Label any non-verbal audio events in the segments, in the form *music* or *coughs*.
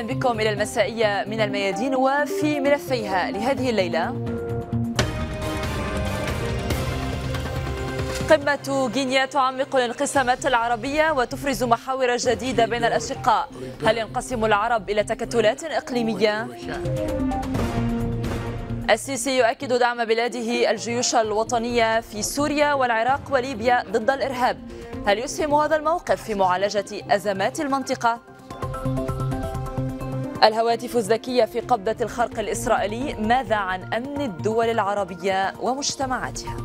أهلا بكم إلى المسائية من الميادين وفي ملفيها لهذه الليلة قمة غينيا تعمق الانقسامات العربية وتفرز محاور جديدة بين الأشقاء هل ينقسم العرب إلى تكتلات إقليمية؟ السيسي يؤكد دعم بلاده الجيوش الوطنية في سوريا والعراق وليبيا ضد الإرهاب هل يسهم هذا الموقف في معالجة أزمات المنطقة؟ الهواتف الذكية في قبضة الخرق الإسرائيلي ماذا عن أمن الدول العربية ومجتمعاتها؟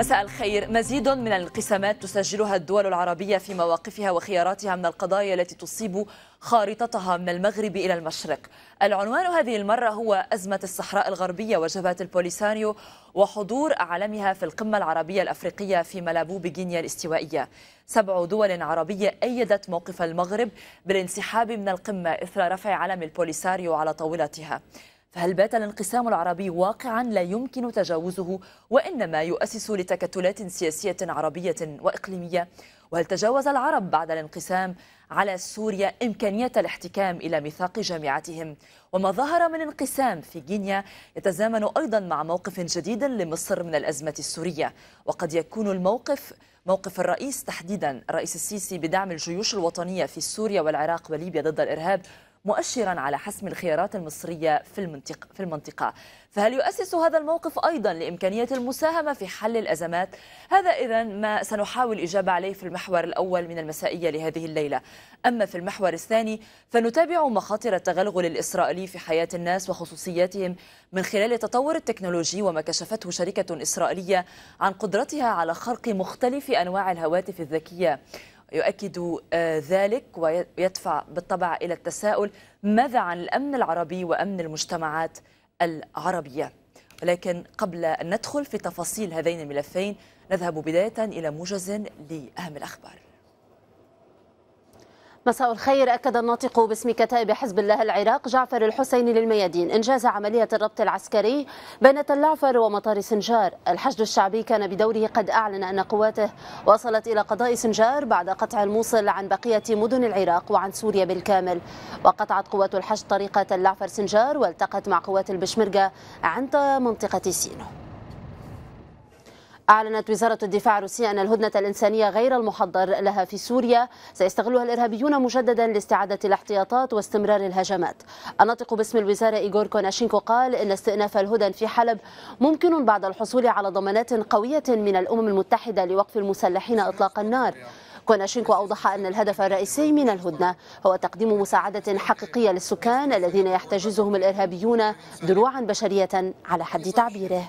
مساء الخير مزيد من الانقسامات تسجلها الدول العربية في مواقفها وخياراتها من القضايا التي تصيب خارطتها من المغرب إلى المشرق العنوان هذه المرة هو أزمة الصحراء الغربية وجبهة البوليساريو وحضور أعلمها في القمة العربية الأفريقية في ملابو بغينيا الاستوائية سبع دول عربية أيدت موقف المغرب بالانسحاب من القمة إثر رفع علم البوليساريو على طاولتها فهل بات الانقسام العربي واقعا لا يمكن تجاوزه وإنما يؤسس لتكتلات سياسية عربية وإقليمية وهل تجاوز العرب بعد الانقسام على سوريا إمكانية الاحتكام إلى ميثاق جامعتهم وما ظهر من انقسام في غينيا يتزامن أيضا مع موقف جديد لمصر من الأزمة السورية وقد يكون الموقف موقف الرئيس تحديدا الرئيس السيسي بدعم الجيوش الوطنية في سوريا والعراق وليبيا ضد الإرهاب مؤشرا على حسم الخيارات المصرية في المنطقة, في المنطقة فهل يؤسس هذا الموقف أيضا لإمكانية المساهمة في حل الأزمات؟ هذا إذا ما سنحاول الإجابة عليه في المحور الأول من المسائية لهذه الليلة أما في المحور الثاني فنتابع مخاطر التغلغل الإسرائيلي في حياة الناس وخصوصياتهم من خلال التطور التكنولوجي وما كشفته شركة إسرائيلية عن قدرتها على خرق مختلف أنواع الهواتف الذكية يؤكد آه، ذلك ويدفع بالطبع إلى التساؤل ماذا عن الأمن العربي وأمن المجتمعات العربية ولكن قبل أن ندخل في تفاصيل هذين الملفين نذهب بداية إلى موجز لأهم الأخبار مساء الخير أكد الناطق باسم كتائب حزب الله العراق جعفر الحسيني للميادين إنجاز عملية الربط العسكري بين تلعفر ومطار سنجار الحشد الشعبي كان بدوره قد أعلن أن قواته وصلت إلى قضاء سنجار بعد قطع الموصل عن بقية مدن العراق وعن سوريا بالكامل وقطعت قوات الحشد طريق تلعفر سنجار والتقت مع قوات البشمركة عند منطقة سينو أعلنت وزارة الدفاع الروسية أن الهدنة الإنسانية غير المحضر لها في سوريا سيستغلها الإرهابيون مجددا لاستعادة الاحتياطات واستمرار الهجمات الناطق باسم الوزارة إيغور كوناشينكو قال إن استئناف الهدن في حلب ممكن بعد الحصول على ضمانات قوية من الأمم المتحدة لوقف المسلحين إطلاق النار كوناشينكو أوضح أن الهدف الرئيسي من الهدنة هو تقديم مساعدة حقيقية للسكان الذين يحتجزهم الإرهابيون دروعا بشرية على حد تعبيره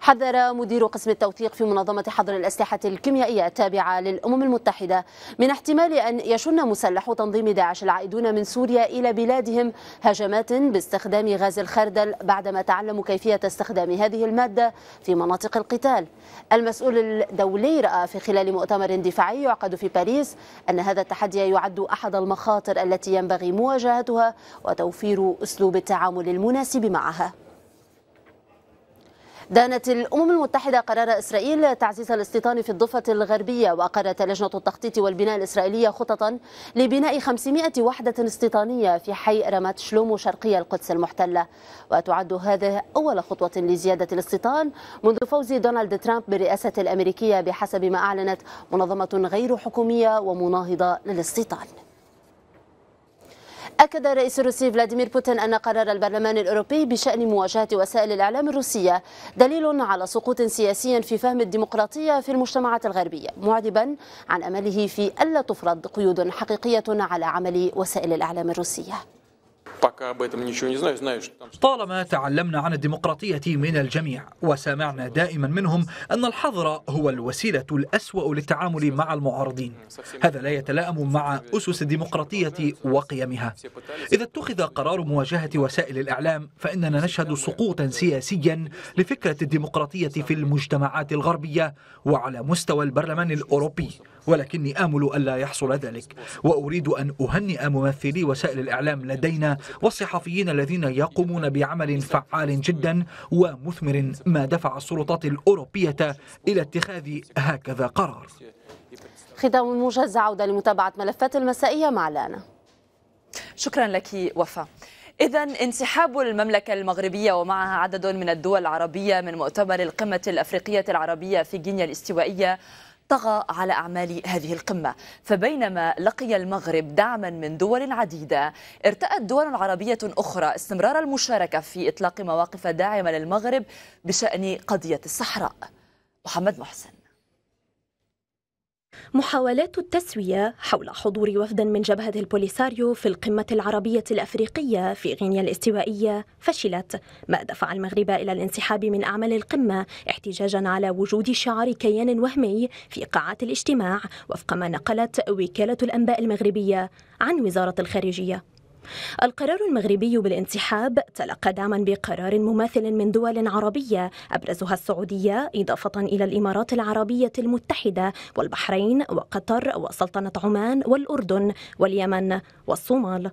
حذر مدير قسم التوثيق في منظمة حظر الأسلحة الكيميائية التابعة للأمم المتحدة من احتمال أن يشن مسلحو تنظيم داعش العائدون من سوريا إلى بلادهم هجمات باستخدام غاز الخردل بعدما تعلموا كيفية استخدام هذه المادة في مناطق القتال المسؤول الدولي رأى في خلال مؤتمر دفاعي يعقد في باريس أن هذا التحدي يعد أحد المخاطر التي ينبغي مواجهتها وتوفير أسلوب التعامل المناسب معها دانت الأمم المتحدة قرار إسرائيل تعزيز الاستيطان في الضفة الغربية وأقرت لجنة التخطيط والبناء الإسرائيلية خططا لبناء 500 وحدة استيطانية في حي رامات شلومو شرقي القدس المحتلة وتعد هذه أول خطوة لزيادة الاستيطان منذ فوز دونالد ترامب بالرئاسة الأمريكية بحسب ما أعلنت منظمة غير حكومية ومناهضة للاستيطان أكد الرئيس الروسي فلاديمير بوتين أن قرار البرلمان الأوروبي بشأن مواجهة وسائل الإعلام الروسية دليل على سقوط سياسي في فهم الديمقراطية في المجتمعات الغربية معدبا عن أمله في ألا تفرض قيود حقيقية على عمل وسائل الإعلام الروسية طالما تعلمنا عن الديمقراطية من الجميع وسمعنا دائما منهم أن الحظر هو الوسيلة الأسوأ للتعامل مع المعارضين هذا لا يتلائم مع أسس الديمقراطية وقيمها إذا اتخذ قرار مواجهة وسائل الإعلام فإننا نشهد سقوطا سياسيا لفكرة الديمقراطية في المجتمعات الغربية وعلى مستوى البرلمان الأوروبي ولكني آمل ألا يحصل ذلك وأريد أن أهنئ ممثلي وسائل الإعلام لدينا والصحفيين الذين يقومون بعمل فعال جدا ومثمر ما دفع السلطات الأوروبية إلى اتخاذ هكذا قرار ختام موجز عودة لمتابعة ملفات المسائية مع لانا شكرا لك وفاء إذا انسحاب المملكة المغربية ومعها عدد من الدول العربية من مؤتمر القمة الأفريقية العربية في غينيا الاستوائية طغى على أعمال هذه القمة فبينما لقي المغرب دعما من دول عديدة ارتأت دول عربية أخرى استمرار المشاركة في إطلاق مواقف داعمة للمغرب بشأن قضية الصحراء محمد محسن محاولات التسوية حول حضور وفد من جبهة البوليساريو في القمة العربية الأفريقية في غينيا الاستوائية فشلت ما دفع المغرب إلى الانسحاب من أعمال القمة احتجاجا على وجود شعار كيان وهمي في قاعة الاجتماع وفق ما نقلت وكالة الأنباء المغربية عن وزارة الخارجية القرار المغربي بالانسحاب تلقى دعما بقرار مماثل من دول عربية أبرزها السعودية إضافة إلى الإمارات العربية المتحدة والبحرين وقطر وسلطنة عمان والأردن واليمن والصومال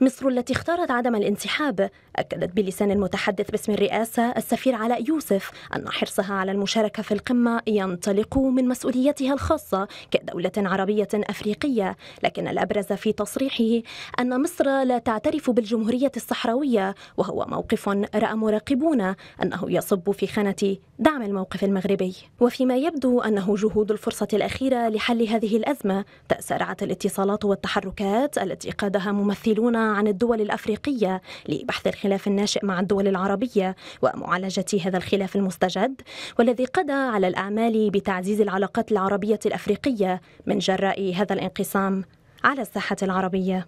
مصر التي اختارت عدم الانسحاب أكدت بلسان المتحدث باسم الرئاسة السفير علاء يوسف أن حرصها على المشاركة في القمة ينطلق من مسؤوليتها الخاصة كدولة عربية أفريقية لكن الأبرز في تصريحه أن مصر لا تعترف بالجمهورية الصحراوية وهو موقف رأى مراقبون أنه يصب في خانة دعم الموقف المغربي وفيما يبدو أنه جهود الفرصة الأخيرة لحل هذه الأزمة تسارعت الاتصالات والتحركات التي قادها ممثلون عن الدول الأفريقية لبحث الخ الخلاف الناشئ مع الدول العربية ومعالجة هذا الخلاف المستجد والذي قضى على الأعمال بتعزيز العلاقات العربية الأفريقية من جراء هذا الانقسام على الساحة العربية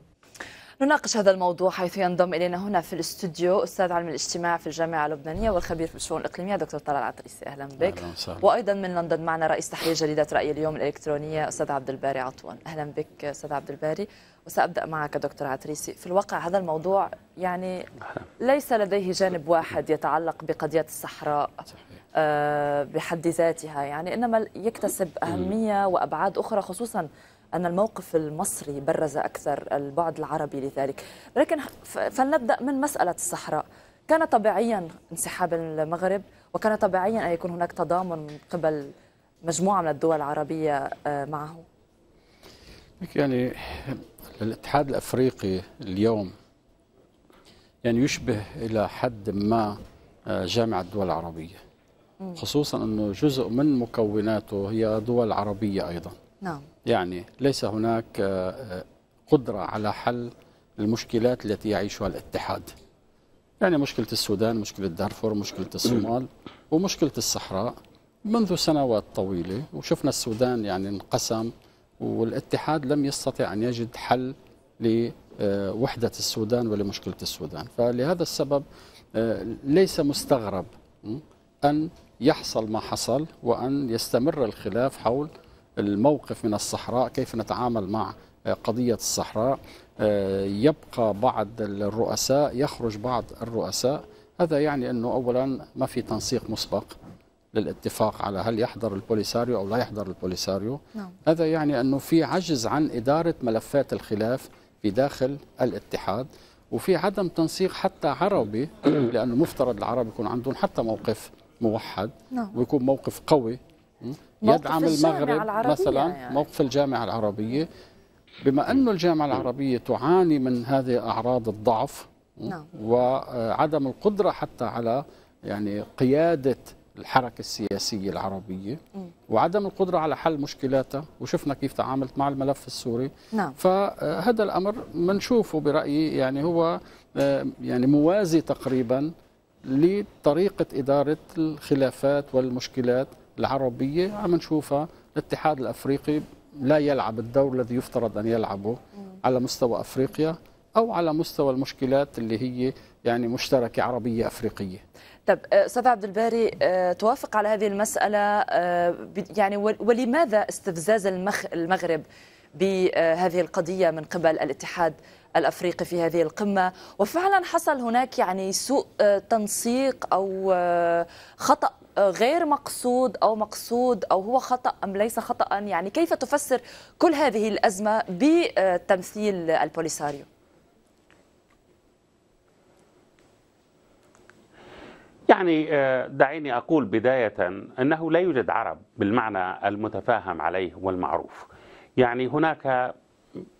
نناقش هذا الموضوع حيث ينضم إلينا هنا في الاستوديو أستاذ علم الاجتماع في الجامعة اللبنانية والخبير في الشؤون الإقليمية دكتور طلال عطريسي أهلا بك أهلا وأيضا من لندن معنا رئيس تحرير جريدة رأي اليوم الإلكترونية أستاذ عبد الباري عطوان أهلا بك أستاذ عبد الباري وسأبدأ معك دكتور عتريسي في الواقع هذا الموضوع يعني ليس لديه جانب واحد يتعلق بقضية الصحراء آه، بحد ذاتها يعني إنما يكتسب أهمية وأبعاد أخرى خصوصاً أن الموقف المصري برز أكثر البعد العربي لذلك لكن فلنبدأ من مسألة الصحراء كان طبيعيا انسحاب المغرب وكان طبيعيا أن يكون هناك تضامن من قبل مجموعة من الدول العربية آه، معه يعني الاتحاد الافريقي اليوم يعني يشبه الى حد ما آه، جامعه الدول العربيه خصوصا انه جزء من مكوناته هي دول عربيه ايضا نعم يعني ليس هناك آه، آه، قدره على حل المشكلات التي يعيشها الاتحاد يعني مشكله السودان مشكله دارفور مشكله *clears throat* الصومال ومشكله الصحراء منذ سنوات طويله وشفنا السودان يعني انقسم والاتحاد لم يستطع أن يجد حل لوحدة السودان ولمشكلة السودان فلهذا السبب آه، ليس مستغرب أن يحصل ما حصل وأن يستمر الخلاف حول الموقف من الصحراء كيف نتعامل مع آه، قضية الصحراء آه، يبقى بعض الرؤساء يخرج بعض الرؤساء هذا يعني أنه أولا ما في تنسيق مسبق للاتفاق على هل يحضر البوليساريو أو لا يحضر البوليساريو نعم. هذا يعني أنه في عجز عن إدارة ملفات الخلاف في داخل الاتحاد وفي عدم تنسيق حتى عربي *coughs* لأنه مفترض العرب يكون عندهم حتى موقف موحد نعم. ويكون موقف قوي يدعم المغرب مثلا يعني. موقف الجامعة العربية بما انه الجامعة العربية تعاني من هذه أعراض الضعف نعم. وعدم القدرة حتى على يعني قيادة الحركة السياسية العربية وعدم القدرة على حل مشكلاتها وشفنا كيف تعاملت مع الملف السوري نعم. فهذا آه، الأمر منشوفه برأيي يعني هو آه، يعني موازي تقريبا لطريقة إدارة الخلافات والمشكلات العربية عم نشوفها الاتحاد الأفريقي لا يلعب الدور الذي يفترض أن يلعبه على مستوى أفريقيا أو على مستوى المشكلات اللي هي يعني مشتركة عربية أفريقية طب آه، استاذ عبد الباري آه، توافق على هذه المساله آه، يعني ولماذا استفزاز المغرب بهذه القضيه من قبل الاتحاد الافريقي في هذه القمه وفعلا حصل هناك يعني سوء تنسيق او خطا غير مقصود او مقصود او هو خطا ام ليس خطا يعني كيف تفسر كل هذه الازمه بتمثيل البوليساريو يعني آه، دعيني أقول بداية أنه لا يوجد عرب بالمعنى المتفاهم عليه والمعروف يعني هناك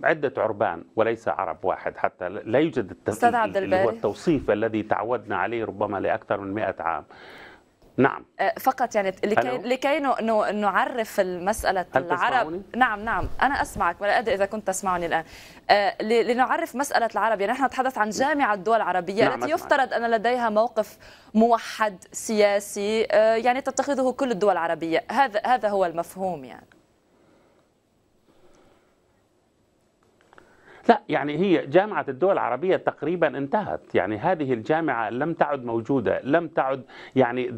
عدة عربان وليس عرب واحد حتى لا يوجد التف... اللي هو التوصيف الذي تعودنا عليه ربما لأكثر من مئة عام نعم أه، فقط يعني لكي لكي نعرف المساله هل العرب نعم نعم انا اسمعك ولا ادري اذا كنت تسمعني الان أه، لنعرف مساله العرب يعني نحن نتحدث عن جامعه الدول العربيه نعم التي يفترض ان لديها موقف موحد سياسي أه، يعني تتخذه كل الدول العربيه هذا هذا هو المفهوم يعني لا يعني هي جامعة الدول العربية تقريبا انتهت يعني هذه الجامعة لم تعد موجودة لم تعد يعني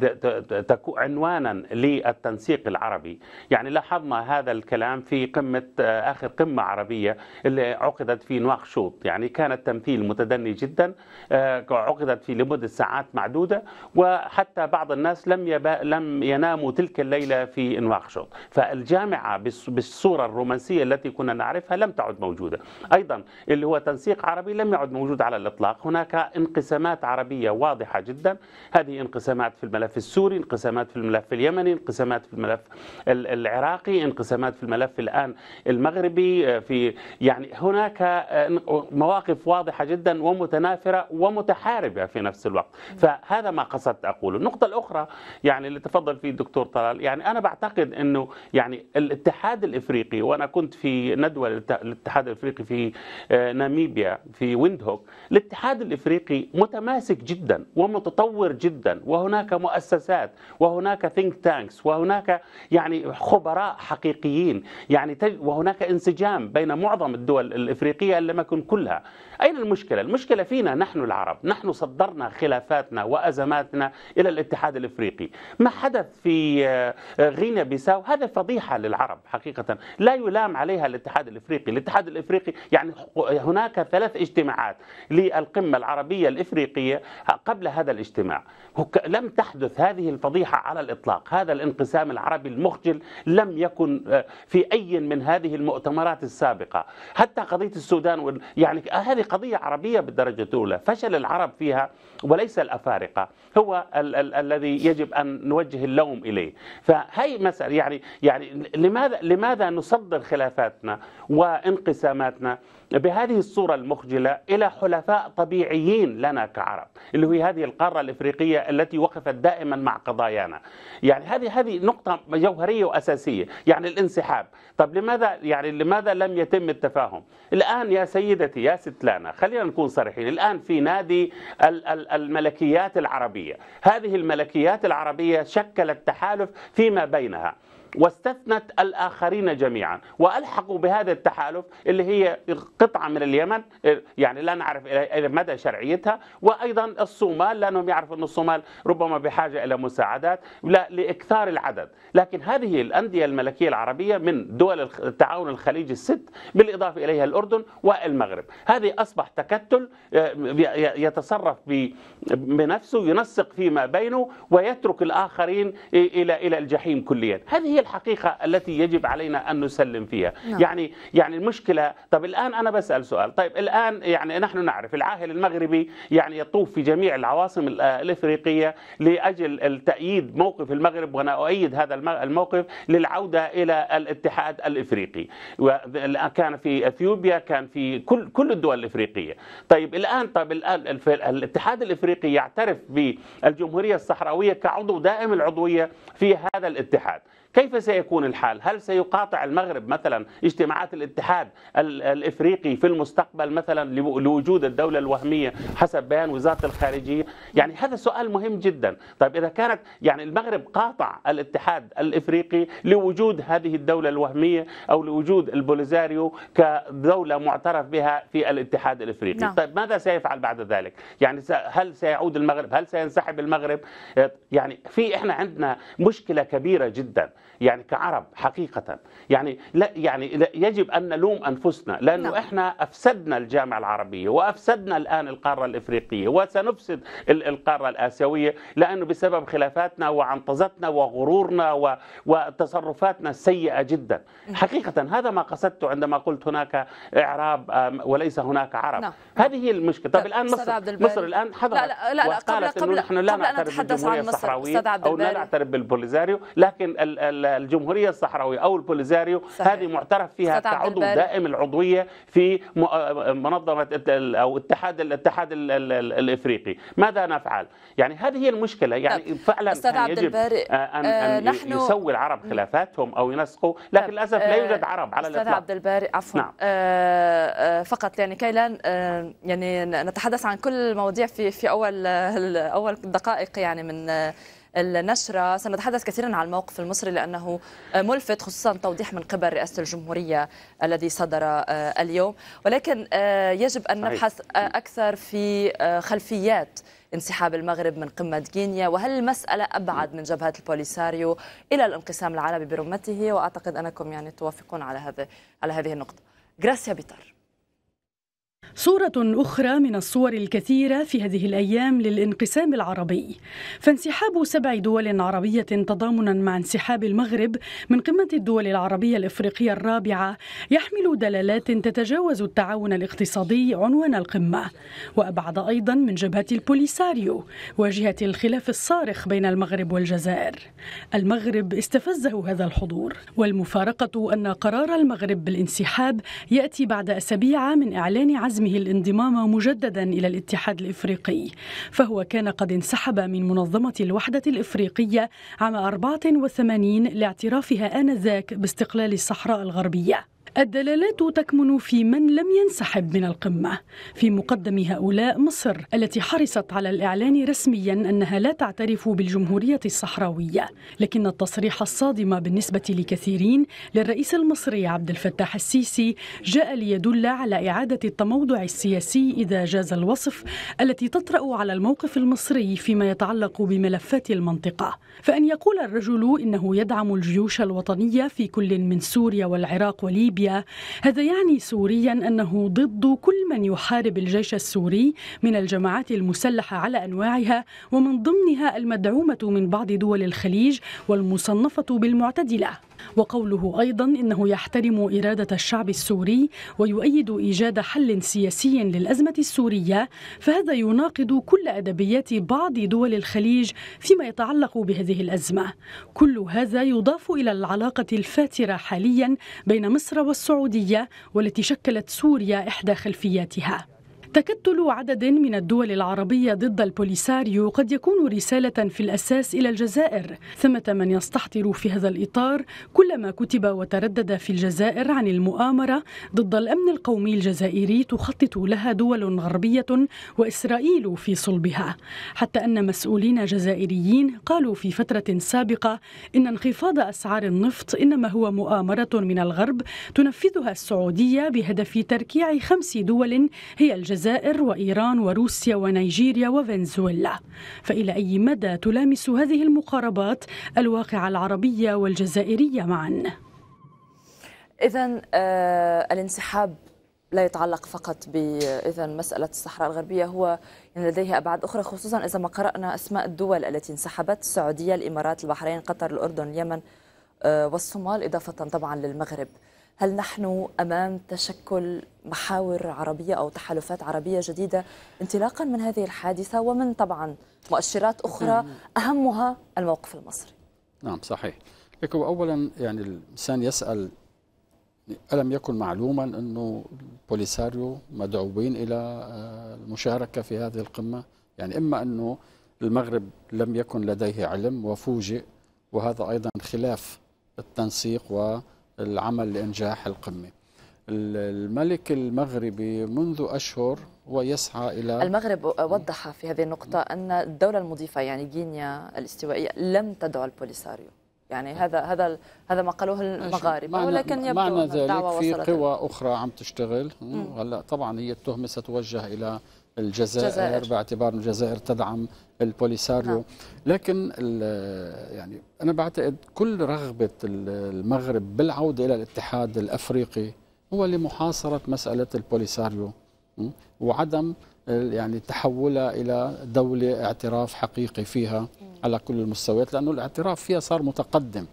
عنوانا للتنسيق العربي يعني لاحظنا هذا الكلام في قمة آه، آخر قمة عربية اللي عقدت في نواقشوط يعني كان التمثيل متدني جدا آه، عقدت في لمدة ساعات معدودة وحتى بعض الناس لم يبا لم يناموا تلك الليلة في نواقشوط فالجامعة بالصورة الرومانسية التي كنا نعرفها لم تعد موجودة أيضا اللي هو تنسيق عربي لم يعد موجود على الإطلاق هناك انقسامات عربية واضحة جدا هذه انقسامات في الملف السوري انقسامات في الملف اليمني انقسامات في الملف العراقي انقسامات في الملف الآن المغربي آه، في يعني هناك آه، مواقف واضحة جدا ومتنافرة ومتحاربة في نفس الوقت فهذا ما قصدت أقوله النقطة الأخرى يعني اللي تفضل فيه الدكتور طلال يعني أنا بعتقد أنه يعني الاتحاد الإفريقي وأنا كنت في ندوة للاتحاد الإفريقي في آه، ناميبيا في ويندهوك الاتحاد الافريقي متماسك جدا ومتطور جدا وهناك مؤسسات وهناك ثينك تانكس وهناك يعني خبراء حقيقيين يعني وهناك انسجام بين معظم الدول الافريقيه لم يكن كلها اين المشكله المشكله فينا نحن العرب نحن صدرنا خلافاتنا وازماتنا الى الاتحاد الافريقي ما حدث في آه، غينيا بيساو هذا فضيحه للعرب حقيقه لا يلام عليها الاتحاد الافريقي الاتحاد الافريقي يعني هناك ثلاث اجتماعات للقمة العربية الإفريقية قبل هذا الاجتماع لم تحدث هذه الفضيحة على الإطلاق هذا الانقسام العربي المخجل لم يكن آه، في أي من هذه المؤتمرات السابقة حتى قضية السودان يعني آه، هذه قضية عربية بالدرجة الأولى فشل العرب فيها وليس الأفارقة هو ال- ال- الذي يجب أن نوجه اللوم إليه فهي مسألة يعني يعني لماذا لماذا نصدر خلافاتنا وانقساماتنا بهذه الصورة المخجلة إلى حلفاء طبيعيين لنا كعرب اللي هي هذه القارة الإفريقية التي وقفت دائما مع قضايانا يعني هذه هذه نقطة جوهرية وأساسية يعني الانسحاب طب لماذا يعني لماذا لم يتم التفاهم الآن يا سيدتي يا ستلانا خلينا نكون صريحين الآن في نادي الملكيات العربية هذه الملكيات العربية شكلت تحالف فيما بينها واستثنت الآخرين جميعا وألحقوا بهذا التحالف اللي هي قطعة من اليمن يعني لا نعرف إلى مدى شرعيتها وأيضا الصومال لأنهم يعرفوا أن الصومال ربما بحاجة إلى مساعدات لا لإكثار العدد لكن هذه الأندية الملكية العربية من دول التعاون الخليجي الست بالإضافة إليها الأردن والمغرب هذه أصبح تكتل آه، يتصرف بنفسه ينسق فيما بينه ويترك الآخرين إلى إلى الجحيم كليا هذه هي الحقيقة التي يجب علينا أن نسلم فيها نعم. يعني يعني المشكلة طب الآن أنا بسأل سؤال طيب الآن يعني نحن نعرف العاهل المغربي يعني يطوف في جميع العواصم الإفريقية لأجل التأييد موقف المغرب وأنا أؤيد هذا الموقف للعودة إلى الاتحاد الإفريقي كان في أثيوبيا كان في كل كل الدول الإفريقية طيب الآن طب الآن الاتحاد الإفريقي يعترف بالجمهورية الصحراوية كعضو دائم العضوية في هذا الاتحاد كيف سيكون الحال؟ هل سيقاطع المغرب مثلا اجتماعات الاتحاد الافريقي في المستقبل مثلا لوجود الدوله الوهميه حسب بيان وزاره الخارجيه؟ يعني هذا سؤال مهم جدا، طيب اذا كانت يعني المغرب قاطع الاتحاد الافريقي لوجود هذه الدوله الوهميه او لوجود البوليزاريو كدوله معترف بها في الاتحاد الافريقي، لا. نعم. طيب ماذا سيفعل بعد ذلك؟ يعني هل سيعود المغرب؟ هل سينسحب المغرب؟ يعني في احنا عندنا مشكله كبيره جدا يعني كعرب حقيقة يعني لا يعني لا يجب أن نلوم أنفسنا لأنه لا. نعم. إحنا أفسدنا الجامعة العربية وأفسدنا الآن القارة الإفريقية وسنفسد القارة الآسيوية لأنه بسبب خلافاتنا وعنطزتنا وغرورنا وتصرفاتنا السيئة جدا نعم. حقيقة هذا ما قصدته عندما قلت هناك إعراب وليس هناك عرب لا. نعم. هذه هي المشكلة طب الآن مصر مصر الآن حضرت لا لا لا, قبل قبل, قبل نحن لا نعترف بالجمهورية الصحراوية أو لا نعترف بالبوليزاريو لكن ال ال الجمهورية الصحراوية أو البوليزاريو صحيح. هذه معترف فيها كعضو دائم العضوية في آه، منظمة أو اتحاد الاتحاد الإفريقي ماذا نفعل؟ يعني هذه هي المشكلة يعني طب. فعلا يعني يجب آه، أن, آه، أن نحن... يسوي العرب خلافاتهم أو ينسقوا لكن للأسف لا يوجد عرب على الإطلاق أستاذ عبد الباري عفوا نعم. فقط يعني كي لا يعني نتحدث عن كل المواضيع في في أول أول دقائق يعني من النشرة سنتحدث كثيرا عن الموقف المصري لأنه ملفت خصوصا توضيح من قبل رئاسة الجمهورية الذي صدر آه، اليوم ولكن آه، يجب أن نبحث آه، أكثر في خلفيات انسحاب المغرب من قمة غينيا وهل المسألة أبعد من جبهة البوليساريو إلى الانقسام العربي برمته وأعتقد أنكم يعني توافقون على هذا على هذه النقطة غراسيا بيتر صورة أخرى من الصور الكثيرة في هذه الأيام للانقسام العربي فانسحاب سبع دول عربية تضامنا مع انسحاب المغرب من قمة الدول العربية الإفريقية الرابعة يحمل دلالات تتجاوز التعاون الاقتصادي عنوان القمة وأبعد أيضا من جبهة البوليساريو واجهة الخلاف الصارخ بين المغرب والجزائر المغرب استفزه هذا الحضور والمفارقة أن قرار المغرب بالانسحاب يأتي بعد أسابيع من إعلان عن عزمه الانضمام مجددا إلى الاتحاد الإفريقي فهو كان قد انسحب من منظمة الوحدة الإفريقية عام 84 لاعترافها آنذاك باستقلال الصحراء الغربية الدلالات تكمن في من لم ينسحب من القمة في مقدم هؤلاء مصر التي حرصت على الإعلان رسميا أنها لا تعترف بالجمهورية الصحراوية لكن التصريح الصادم بالنسبة لكثيرين للرئيس المصري عبد الفتاح السيسي جاء ليدل على إعادة التموضع السياسي إذا جاز الوصف التي تطرأ على الموقف المصري فيما يتعلق بملفات المنطقة فأن يقول الرجل إنه يدعم الجيوش الوطنية في كل من سوريا والعراق وليبيا ليبيا هذا يعني سوريا أنه ضد كل من يحارب الجيش السوري من الجماعات المسلحة على أنواعها ومن ضمنها المدعومة من بعض دول الخليج والمصنفة بالمعتدلة وقوله أيضا إنه يحترم إرادة الشعب السوري ويؤيد إيجاد حل سياسي للأزمة السورية فهذا يناقض كل أدبيات بعض دول الخليج فيما يتعلق بهذه الأزمة كل هذا يضاف إلى العلاقة الفاترة حاليا بين مصر والسعودية والتي شكلت سوريا إحدى خلفياتها تكتل عدد من الدول العربية ضد البوليساريو قد يكون رسالة في الأساس إلى الجزائر ثمة من يستحضر في هذا الإطار كل ما كتب وتردد في الجزائر عن المؤامرة ضد الأمن القومي الجزائري تخطط لها دول غربية وإسرائيل في صلبها حتى أن مسؤولين جزائريين قالوا في فترة سابقة إن انخفاض أسعار النفط إنما هو مؤامرة من الغرب تنفذها السعودية بهدف تركيع خمس دول هي الجزائر الجزائر وإيران وروسيا ونيجيريا وفنزويلا فإلى أي مدى تلامس هذه المقاربات الواقع العربية والجزائرية معا؟ إذا آه الانسحاب لا يتعلق فقط باذا مساله الصحراء الغربيه هو يعني لديه ابعاد اخرى خصوصا اذا ما قرانا اسماء الدول التي انسحبت السعوديه الامارات البحرين قطر الاردن اليمن آه، والصومال اضافه طبعا للمغرب هل نحن امام تشكل محاور عربيه او تحالفات عربيه جديده انطلاقا من هذه الحادثه ومن طبعا مؤشرات اخرى نعم. اهمها الموقف المصري. نعم صحيح. لكن اولا يعني الانسان يسال الم يكن معلوما انه بوليساريو مدعوين الى آه، المشاركه في هذه القمه؟ يعني اما انه المغرب لم يكن لديه علم وفوجئ وهذا ايضا خلاف التنسيق و العمل لإنجاح القمة الملك المغربي منذ أشهر ويسعى إلى المغرب وضح في هذه النقطة أن الدولة المضيفة يعني غينيا الاستوائية لم تدعو البوليساريو يعني أه. هذا هذا هذا ما قالوه المغاربه ولكن يبدو معنى ذلك في قوى اخرى عم تشتغل هلا طبعا هي التهمه ستوجه الى الجزائر, الجزائر. باعتبار الجزائر تدعم البوليساريو نعم. لكن يعني انا بعتقد كل رغبه المغرب بالعوده الى الاتحاد الافريقي هو لمحاصره مساله البوليساريو وعدم يعني تحولها الى دوله اعتراف حقيقي فيها على كل المستويات لانه الاعتراف فيها صار متقدم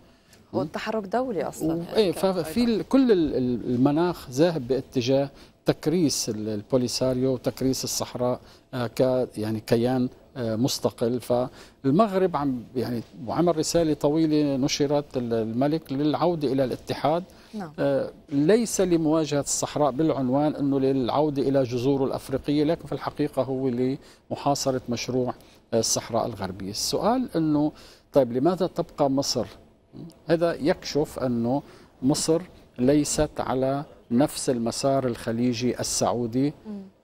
والتحرك دولي اصلا يعني ايه ففي كل المناخ ذاهب باتجاه تكريس البوليساريو وتكريس الصحراء آه، ك يعني كيان آه، مستقل فالمغرب عم يعني وعمل رساله طويله نشرت الملك للعوده الى الاتحاد نعم. آه، ليس لمواجهه الصحراء بالعنوان انه للعوده الى جذوره الافريقيه لكن في الحقيقه هو لمحاصره مشروع الصحراء الغربيه السؤال انه طيب لماذا تبقى مصر هذا يكشف انه مصر ليست على نفس المسار الخليجي السعودي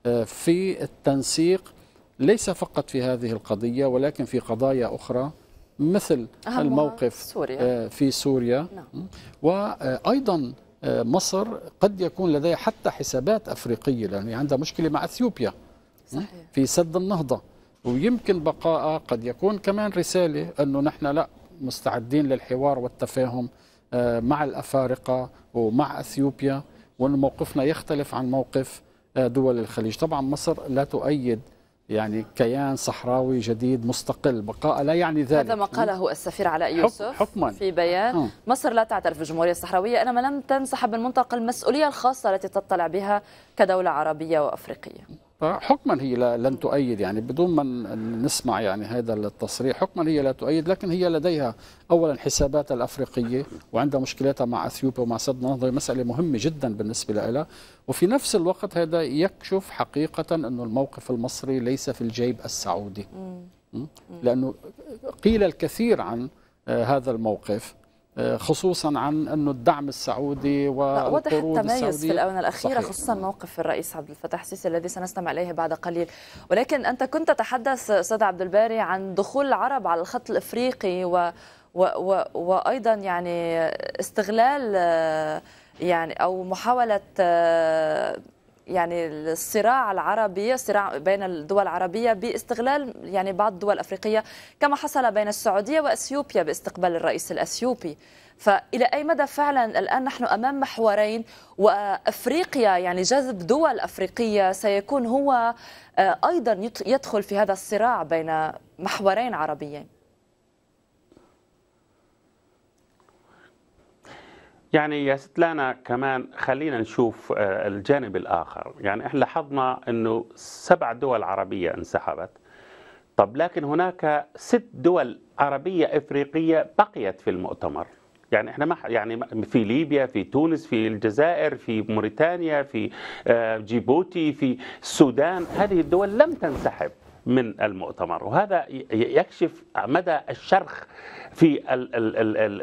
آه، في التنسيق ليس فقط في هذه القضية ولكن في قضايا أخرى مثل الموقف سوريا. آه، في سوريا نعم. وأيضا آه، مصر قد يكون لديها حتى حسابات أفريقية لأن عندها مشكلة مع أثيوبيا صحيح. في سد النهضة ويمكن بقاء قد يكون كمان رسالة أنه نحن لا مستعدين للحوار والتفاهم مع الأفارقة ومع أثيوبيا وأن موقفنا يختلف عن موقف آه، دول الخليج طبعا مصر لا تؤيد يعني كيان صحراوي جديد مستقل بقاء لا يعني ذلك هذا ما قاله السفير علاء يوسف حكما في بيان أه. مصر لا تعترف بالجمهورية الصحراوية أنا ما لم تنسحب من المسؤولية الخاصة التي تطلع بها كدولة عربية وأفريقية حكما هي لن تؤيد يعني بدون ما نسمع يعني هذا التصريح حكما هي لا تؤيد لكن هي لديها اولا حساباتها الافريقيه وعندها مشكلاتها مع اثيوبيا ومع سد النهضه مساله مهمه جدا بالنسبه لها وفي نفس الوقت هذا يكشف حقيقه انه الموقف المصري ليس في الجيب السعودي لانه قيل الكثير عن آه، هذا الموقف آه، خصوصا عن انه الدعم السعودي واضح التميز السعودية. في الاونه الاخيره صحيح. خصوصا موقف الرئيس عبد الفتاح السيسي الذي سنستمع اليه بعد قليل ولكن انت كنت تتحدث استاذ عبد الباري عن دخول العرب على الخط الافريقي و و و وايضا يعني استغلال آه، يعني او محاوله آه، يعني الصراع العربي الصراع بين الدول العربية باستغلال يعني بعض الدول الأفريقية كما حصل بين السعودية وأثيوبيا باستقبال الرئيس الأثيوبي فإلى أي مدى فعلا الآن نحن أمام محورين وأفريقيا يعني جذب دول أفريقية سيكون هو آه، أيضا يدخل في هذا الصراع بين محورين عربيين يعني يا ست لانا كمان خلينا نشوف آه، الجانب الآخر يعني إحنا لاحظنا أنه سبع دول عربية انسحبت طب لكن هناك ست دول عربية إفريقية بقيت في المؤتمر يعني احنا ما يعني في ليبيا في تونس في الجزائر في موريتانيا في آه، جيبوتي في السودان هذه الدول لم تنسحب من المؤتمر وهذا يكشف مدى الشرخ في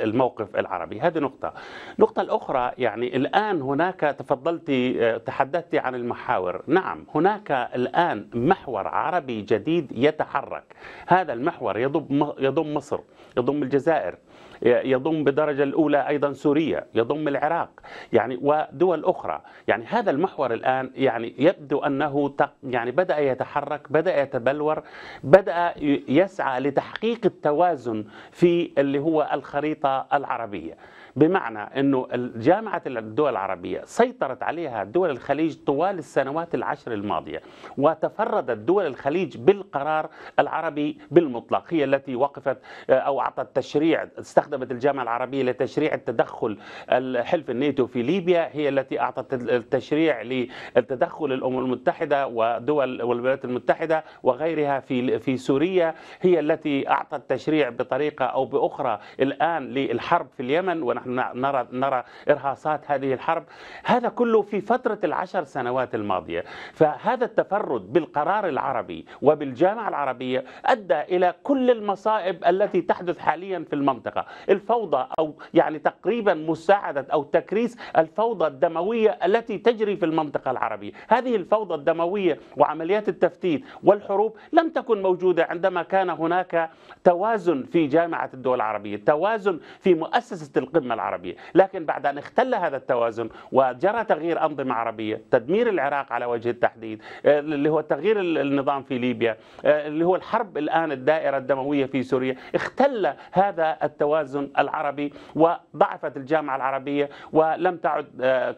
الموقف العربي هذه نقطة نقطة الأخرى يعني الآن هناك تفضلت آه، تحدثت عن المحاور نعم هناك الآن محور عربي جديد يتحرك هذا المحور يضم, يضم مصر يضم الجزائر يضم بالدرجة الأولى أيضا سوريا يضم العراق يعني ودول أخرى يعني هذا المحور الآن يعني يبدو أنه يعني بدأ يتحرك بدأ يتبلور بدأ يسعى لتحقيق التوازن في اللي هو الخريطة العربية بمعنى أنه جامعة الدول العربية سيطرت عليها دول الخليج طوال السنوات العشر الماضية وتفردت دول الخليج بالقرار العربي بالمطلق هي التي وقفت آه، أو أعطت تشريع استخدمت الجامعة العربية لتشريع التدخل الحلف الناتو في ليبيا هي التي أعطت التشريع للتدخل الأمم المتحدة ودول والولايات المتحدة وغيرها في في سوريا هي التي أعطت تشريع بطريقة أو بأخرى الآن للحرب في اليمن ونحن نرى نرى ارهاصات هذه الحرب هذا كله في فتره العشر سنوات الماضيه فهذا التفرد بالقرار العربي وبالجامعه العربيه ادى الى كل المصائب التي تحدث حاليا في المنطقه الفوضى او يعني تقريبا مساعده او تكريس الفوضى الدمويه التي تجري في المنطقه العربيه هذه الفوضى الدمويه وعمليات التفتيت والحروب لم تكن موجوده عندما كان هناك توازن في جامعه الدول العربيه توازن في مؤسسه القمه العربية لكن بعد أن اختل هذا التوازن وجرى تغيير أنظمة عربية تدمير العراق على وجه التحديد آه، اللي هو تغيير النظام في ليبيا آه، اللي هو الحرب الآن الدائرة الدموية في سوريا اختل هذا التوازن العربي وضعفت الجامعة العربية ولم تعد آه،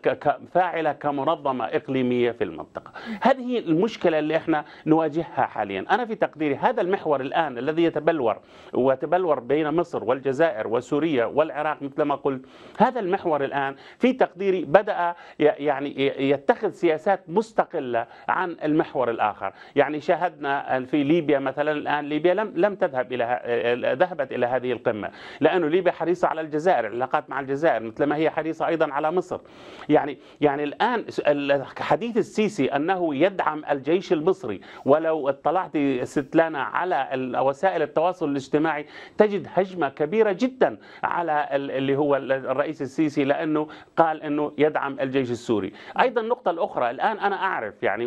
فاعلة كمنظمة إقليمية في المنطقة هذه المشكلة اللي احنا نواجهها حاليا أنا في تقديري هذا المحور الآن الذي يتبلور وتبلور بين مصر والجزائر وسوريا والعراق مثلما قلت هذا المحور الآن في تقديري بدأ يعني يتخذ سياسات مستقلة عن المحور الآخر يعني شاهدنا في ليبيا مثلا الآن ليبيا لم لم تذهب إلى ذهبت إلى هذه القمة لأنه ليبيا حريصة على الجزائر العلاقات مع الجزائر مثل ما هي حريصة أيضا على مصر يعني يعني الآن حديث السيسي أنه يدعم الجيش المصري ولو اطلعت ستلانا على وسائل التواصل الاجتماعي تجد هجمة كبيرة جدا على اللي هو الاول الرئيس السيسي لانه قال انه يدعم الجيش السوري ايضا النقطه الاخرى الان انا اعرف يعني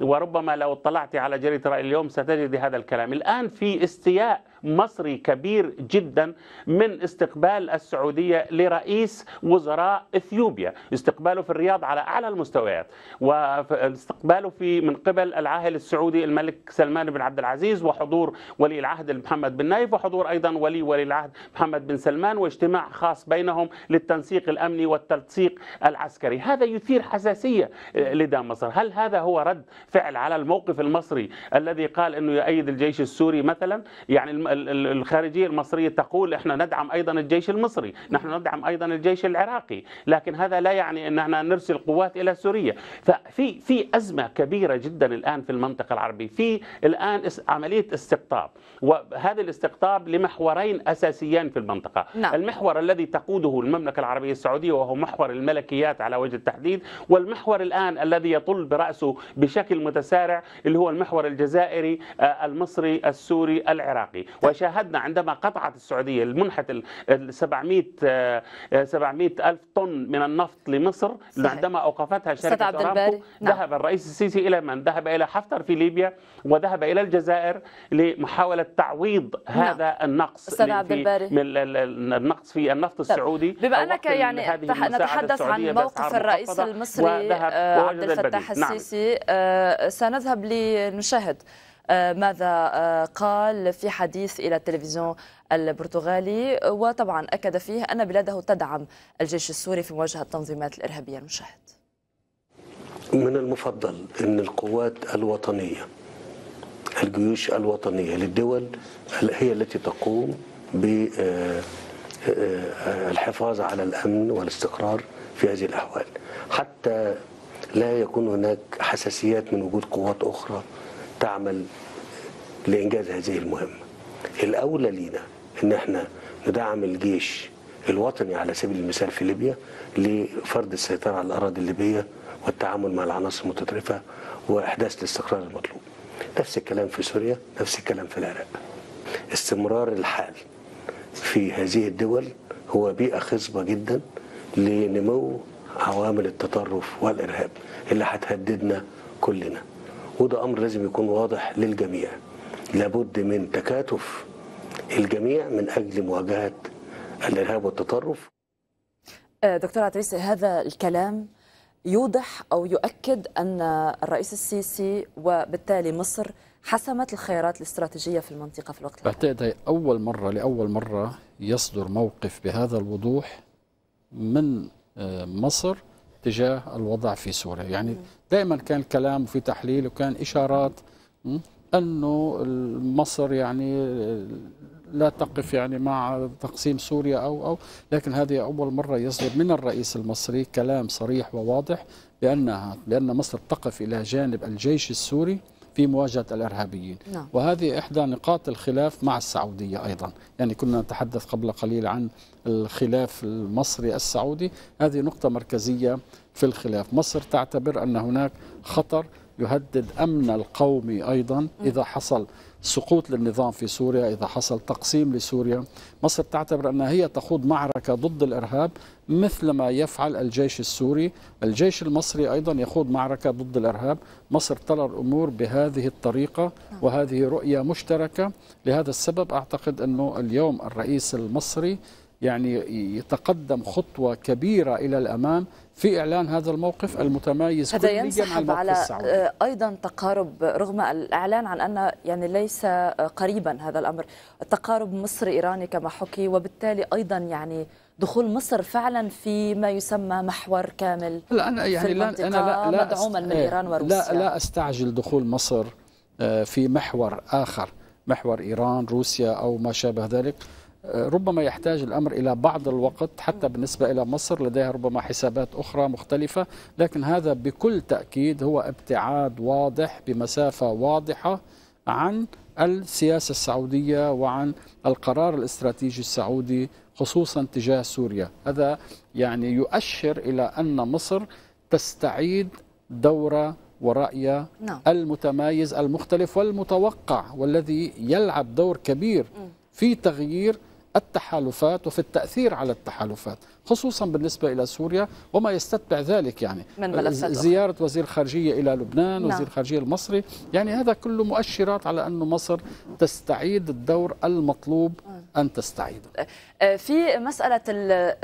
وربما لو اطلعت على جريده راي اليوم ستجد هذا الكلام الان في استياء مصري كبير جدا من استقبال السعودية لرئيس وزراء إثيوبيا استقباله في الرياض على أعلى المستويات واستقباله في من قبل العاهل السعودي الملك سلمان بن عبد العزيز وحضور ولي العهد محمد بن نايف وحضور أيضا ولي ولي العهد محمد بن سلمان واجتماع خاص بينهم للتنسيق الأمني والتنسيق العسكري هذا يثير حساسية لدى مصر هل هذا هو رد فعل على الموقف المصري الذي قال أنه يؤيد الجيش السوري مثلا يعني الخارجية المصرية تقول احنا ندعم أيضا الجيش المصري نحن ندعم أيضا الجيش العراقي لكن هذا لا يعني أن احنا نرسل قوات إلى سوريا ففي في أزمة كبيرة جدا الآن في المنطقة العربية في الآن عملية استقطاب وهذا الاستقطاب لمحورين أساسيين في المنطقة نعم. المحور الذي تقوده المملكة العربية السعودية وهو محور الملكيات على وجه التحديد والمحور الآن الذي يطل برأسه بشكل متسارع اللي هو المحور الجزائري آه، المصري السوري العراقي *laughs* وشاهدنا عندما قطعت السعودية المنحة ال 700 700 آه، ألف طن من النفط لمصر صحيح. عندما أوقفتها شركة أرامكو نعم. ذهب الرئيس السيسي إلى من؟ ذهب إلى حفتر في ليبيا وذهب إلى الجزائر لمحاولة تعويض نعم. هذا نعم. النقص في من النقص في النفط طيب، السعودي بما أنك يعني نتحدث عن موقف الرئيس المصري عبد الفتاح السيسي نعم. آه، سنذهب لنشاهد آه، ماذا آه، قال في حديث إلى التلفزيون البرتغالي وطبعا أكد فيه أن بلاده تدعم الجيش السوري في مواجهة التنظيمات الإرهابية المشاهد من المفضل أن القوات الوطنية الجيوش الوطنية للدول هي التي تقوم بالحفاظ آه، على الأمن والاستقرار في هذه الأحوال حتى لا يكون هناك حساسيات من وجود قوات أخرى تعمل لإنجاز هذه المهمة الأولى لينا إن احنا ندعم الجيش الوطني على سبيل المثال في ليبيا لفرض السيطرة على الأراضي الليبية والتعامل مع العناصر المتطرفة وإحداث الاستقرار المطلوب نفس الكلام في سوريا نفس الكلام في العراق استمرار الحال في هذه الدول هو بيئة خصبة جدا لنمو عوامل التطرف والإرهاب اللي هتهددنا كلنا وده أمر لازم يكون واضح للجميع لابد من تكاتف الجميع من أجل مواجهة الإرهاب والتطرف آه، دكتور عتريس هذا الكلام يوضح أو يؤكد أن الرئيس السيسي وبالتالي مصر حسمت الخيارات الاستراتيجية في المنطقة في الوقت الحالي بعتقد هي أول مرة لأول مرة يصدر موقف بهذا الوضوح من آه، مصر تجاه الوضع في سوريا يعني دائما كان كلام وفي تحليل وكان إشارات أنه مصر يعني لا تقف يعني مع تقسيم سوريا أو أو لكن هذه أول مرة يصدر من الرئيس المصري كلام صريح وواضح بأنها بأن مصر تقف إلى جانب الجيش السوري في مواجهة الإرهابيين نعم. وهذه إحدى نقاط الخلاف مع السعودية أيضا يعني كنا نتحدث قبل قليل عن الخلاف المصري السعودي هذه نقطة مركزية في الخلاف مصر تعتبر أن هناك خطر يهدد أمن القومي أيضا إذا حصل سقوط للنظام في سوريا إذا حصل تقسيم لسوريا مصر تعتبر أنها هي تخوض معركة ضد الإرهاب مثل ما يفعل الجيش السوري الجيش المصري أيضا يخوض معركة ضد الإرهاب مصر ترى الأمور بهذه الطريقة وهذه رؤية مشتركة لهذا السبب أعتقد أنه اليوم الرئيس المصري يعني يتقدم خطوة كبيرة إلى الأمام في إعلان هذا الموقف المتميز هذا ينسحب على, على آه، أيضا تقارب رغم الإعلان عن أن يعني ليس آه، قريبا هذا الأمر تقارب مصر إيراني كما حكي وبالتالي أيضا يعني دخول مصر فعلا في ما يسمى محور كامل لا أنا يعني في المنطقة أنا لا, لا مدعوما من إيه، إيران وروسيا لا لا أستعجل دخول مصر آه، في محور آخر محور إيران روسيا أو ما شابه ذلك ربما يحتاج الأمر إلى بعض الوقت حتى بالنسبة إلى مصر لديها ربما حسابات أخرى مختلفة لكن هذا بكل تأكيد هو ابتعاد واضح بمسافة واضحة عن السياسة السعودية وعن القرار الاستراتيجي السعودي خصوصا تجاه سوريا هذا يعني يؤشر إلى أن مصر تستعيد دورة ورأي نعم. المتمايز المختلف والمتوقع والذي يلعب دور كبير في تغيير التحالفات وفي التأثير على التحالفات خصوصا بالنسبة إلى سوريا وما يستتبع ذلك يعني من زيارة وزير الخارجية إلى لبنان نعم. وزير الخارجية المصري يعني هذا كله مؤشرات على أن مصر تستعيد الدور المطلوب آه. أن تستعيده آه، في مسألة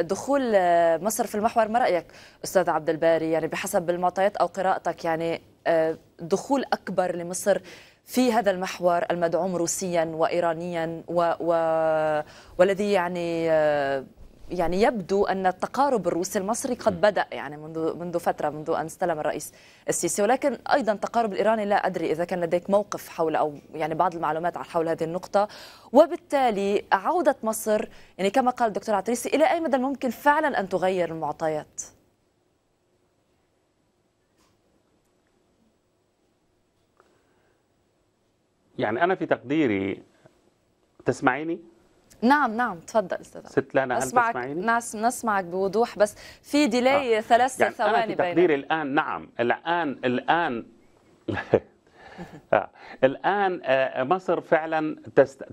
دخول آه، مصر في المحور ما رأيك أستاذ عبد الباري يعني بحسب المعطيات أو قراءتك يعني دخول أكبر لمصر في هذا المحور المدعوم روسيا وإيرانيا و... و... والذي يعني آه، يعني يبدو ان التقارب الروسي المصري قد بدا يعني منذ منذ فتره منذ ان استلم الرئيس السيسي ولكن ايضا التقارب الايراني لا ادري اذا كان لديك موقف حول او يعني بعض المعلومات حول هذه النقطه وبالتالي عوده مصر يعني كما قال الدكتور عتريسي الى اي مدى ممكن فعلا ان تغير المعطيات؟ يعني أنا في تقديري تسمعيني؟ نعم نعم تفضل استاذ ست لنا هل نسمعك تسمعيني؟ ناس نسمعك بوضوح بس في ديلاي آه. ثلاث يعني ثواني أنا في تقديري الآن نعم الآن الآن *laughs* آه. الآن آه، مصر فعلا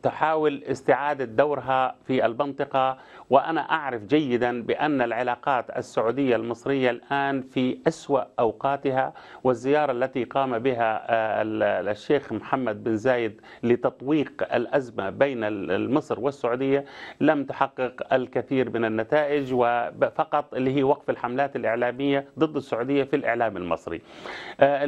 تحاول استعادة دورها في المنطقة وأنا أعرف جيدا بأن العلاقات السعودية المصرية الآن في أسوأ أوقاتها والزيارة التي قام بها آه، الشيخ محمد بن زايد لتطويق الأزمة بين مصر والسعودية لم تحقق الكثير من النتائج وفقط اللي هي وقف الحملات الإعلامية ضد السعودية في الإعلام المصري آه،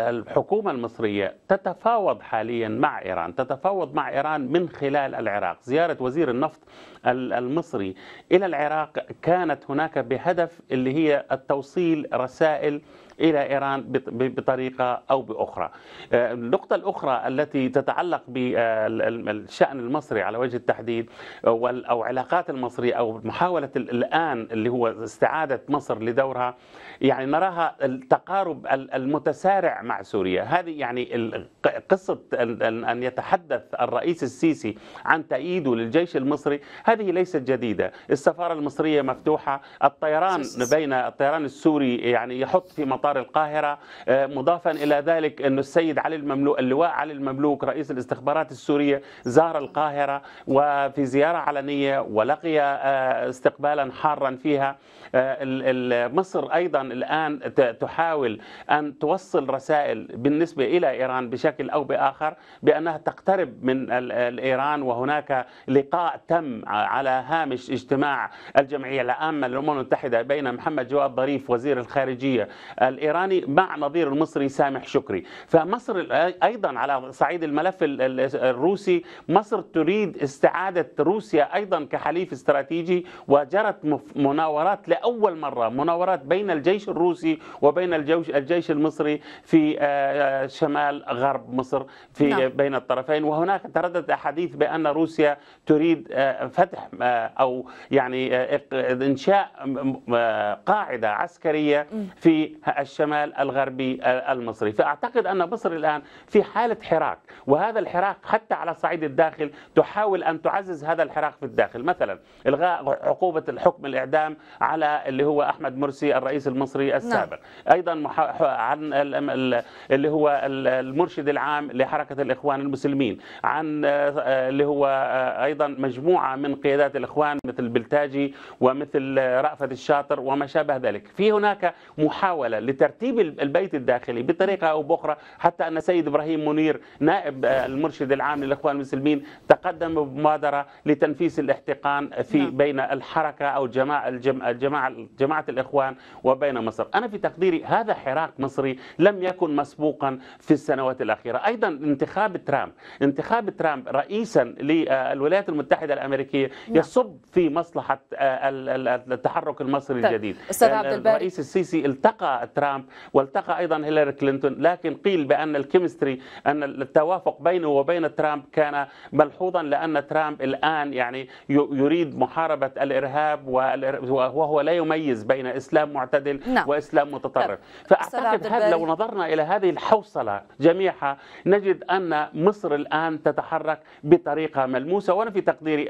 الحكومة المصرية تتفاوض حاليا مع إيران تتفاوض مع إيران من خلال العراق زيارة وزير النفط المصري إلى العراق كانت هناك بهدف اللي هي التوصيل رسائل إلى إيران بطريقة أو بأخرى آه، النقطة الأخرى التي تتعلق بالشأن آه، المصري على وجه التحديد آه، أو علاقات المصرية أو محاولة الآن اللي هو استعادة مصر لدورها يعني نراها التقارب المتسارع مع سوريا هذه يعني قصة أن يتحدث الرئيس السيسي عن تأييده للجيش المصري هذه ليست جديدة السفارة المصرية مفتوحة الطيران بين الطيران السوري يعني يحط في مطار مطار القاهرة آه، مضافا إلى ذلك أن السيد علي المملوك اللواء علي المملوك رئيس الاستخبارات السورية زار القاهرة وفي زيارة علنية ولقي آه، استقبالا حارا فيها آه، مصر أيضا الآن تحاول أن توصل رسائل بالنسبة إلى إيران بشكل أو بآخر بأنها تقترب من إيران وهناك لقاء تم على هامش اجتماع الجمعية العامة للأمم المتحدة بين محمد جواد ظريف وزير الخارجية الإيراني مع نظير المصري سامح شكري فمصر أيضا على صعيد الملف الروسي مصر تريد استعادة روسيا أيضا كحليف استراتيجي وجرت مناورات لأول مرة مناورات بين الجيش الروسي وبين الجيش, المصري في آه، آه، شمال غرب مصر في نعم. بين الطرفين وهناك تردد أحاديث بأن روسيا تريد آه، فتح أو يعني إنشاء قاعدة عسكرية في الشمال الغربي المصري فأعتقد أن مصر الآن في حالة حراك وهذا الحراك حتى على صعيد الداخل تحاول أن تعزز هذا الحراك في الداخل مثلا إلغاء عقوبة الحكم الإعدام على اللي هو أحمد مرسي الرئيس المصري السابق نعم. أيضا محا... عن اللي هو المرشد العام لحركة الإخوان المسلمين عن آه، اللي هو آه، أيضا مجموعة من قيادات الإخوان مثل بلتاجي ومثل رأفت الشاطر وما شابه ذلك في هناك محاولة بترتيب البيت الداخلي بطريقه او باخرى حتى ان سيد ابراهيم منير نائب آه، المرشد العام للاخوان المسلمين تقدم بمبادره لتنفيذ الاحتقان في نعم. بين الحركه او جماعه الجماعه جماعه الاخوان وبين مصر انا في تقديري هذا حراك مصري لم يكن مسبوقا في السنوات الاخيره ايضا انتخاب ترامب انتخاب ترامب رئيسا للولايات آه، المتحده الامريكيه نعم. يصب في مصلحه آه، التحرك المصري طيب، الجديد الرئيس السيسي التقى ترامب والتقى أيضا هيلاري كلينتون لكن قيل بأن الكيمستري أن التوافق بينه وبين ترامب كان ملحوظا لأن ترامب الآن يعني يريد محاربة الإرهاب وهو لا يميز بين إسلام معتدل نعم. وإسلام متطرف طيب، فأعتقد هذا لو نظرنا إلى هذه الحوصلة جميعها نجد أن مصر الآن تتحرك بطريقة ملموسة وأنا في تقديري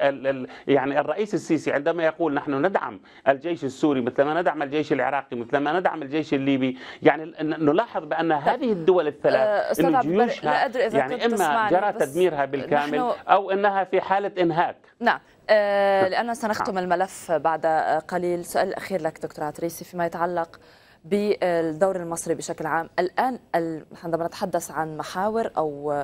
يعني الرئيس السيسي عندما يقول نحن ندعم الجيش السوري مثلما ندعم الجيش العراقي مثلما ندعم الجيش الليبي الليبي يعني نلاحظ بأن طيب، هذه الدول الثلاث آه، أن جيوشها يعني إما جرى تدميرها بالكامل أو أنها في حالة إنهاك نعم, آه، نعم. لأننا سنختم نعم. الملف بعد آه، قليل سؤال أخير لك دكتور عتريسي فيما يتعلق بالدور المصري بشكل عام الآن عندما نتحدث عن محاور أو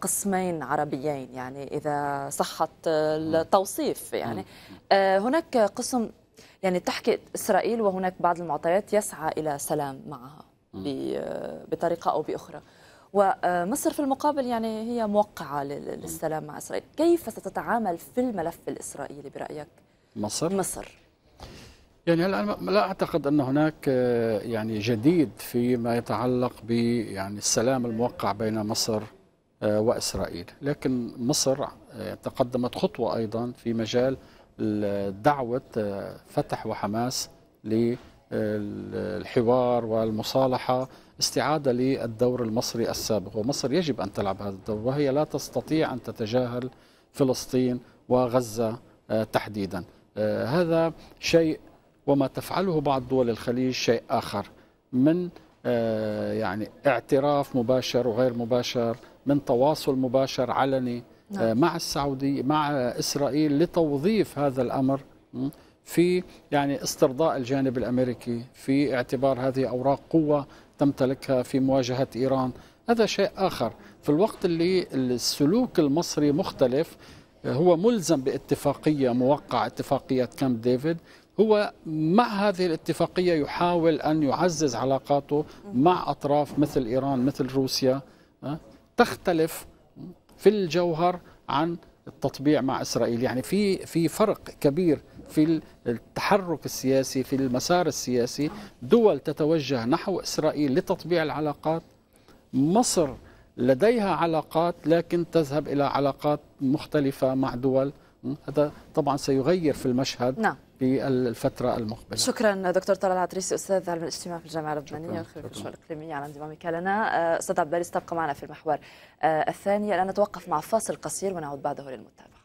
قسمين عربيين يعني إذا صحت التوصيف يعني هناك قسم يعني تحكي إسرائيل وهناك بعض المعطيات يسعى إلى سلام معها بطريقة أو بأخرى ومصر في المقابل يعني هي موقعة للسلام مع إسرائيل كيف ستتعامل في الملف الإسرائيلي برأيك مصر؟ مصر يعني هلا لا اعتقد ان هناك آه، يعني جديد فيما يتعلق ب يعني السلام الموقع بين مصر آه، واسرائيل، لكن مصر آه، تقدمت خطوه ايضا في مجال دعوة آه، فتح وحماس للحوار والمصالحة استعادة للدور المصري السابق ومصر يجب أن تلعب هذا الدور وهي لا تستطيع أن تتجاهل فلسطين وغزة آه، تحديدا آه، هذا شيء وما تفعله بعض دول الخليج شيء آخر من يعني اعتراف مباشر وغير مباشر من تواصل مباشر علني آه، نعم. مع السعودية مع إسرائيل لتوظيف هذا الأمر في يعني استرضاء الجانب الأمريكي في اعتبار هذه أوراق قوة تمتلكها في مواجهة إيران هذا شيء آخر في الوقت اللي السلوك المصري مختلف هو ملزم باتفاقية موقعة اتفاقية كامب ديفيد هو مع هذه الاتفاقية يحاول أن يعزز علاقاته مع أطراف مثل إيران مثل روسيا تختلف في الجوهر عن التطبيع مع اسرائيل يعني في في فرق كبير في التحرك السياسي في المسار السياسي دول تتوجه نحو اسرائيل لتطبيع العلاقات مصر لديها علاقات لكن تذهب الى علاقات مختلفه مع دول هذا طبعا سيغير في المشهد نعم. في الفترة المقبلة شكرا دكتور طلال عطريسي أستاذ علم الاجتماع في الجامعة اللبنانية والخبير في الشؤون الإقليمية على انضمامك لنا أه، أستاذ عبد الباري تبقى معنا في المحور أه، الثاني الآن نتوقف مع فاصل قصير ونعود بعده للمتابعة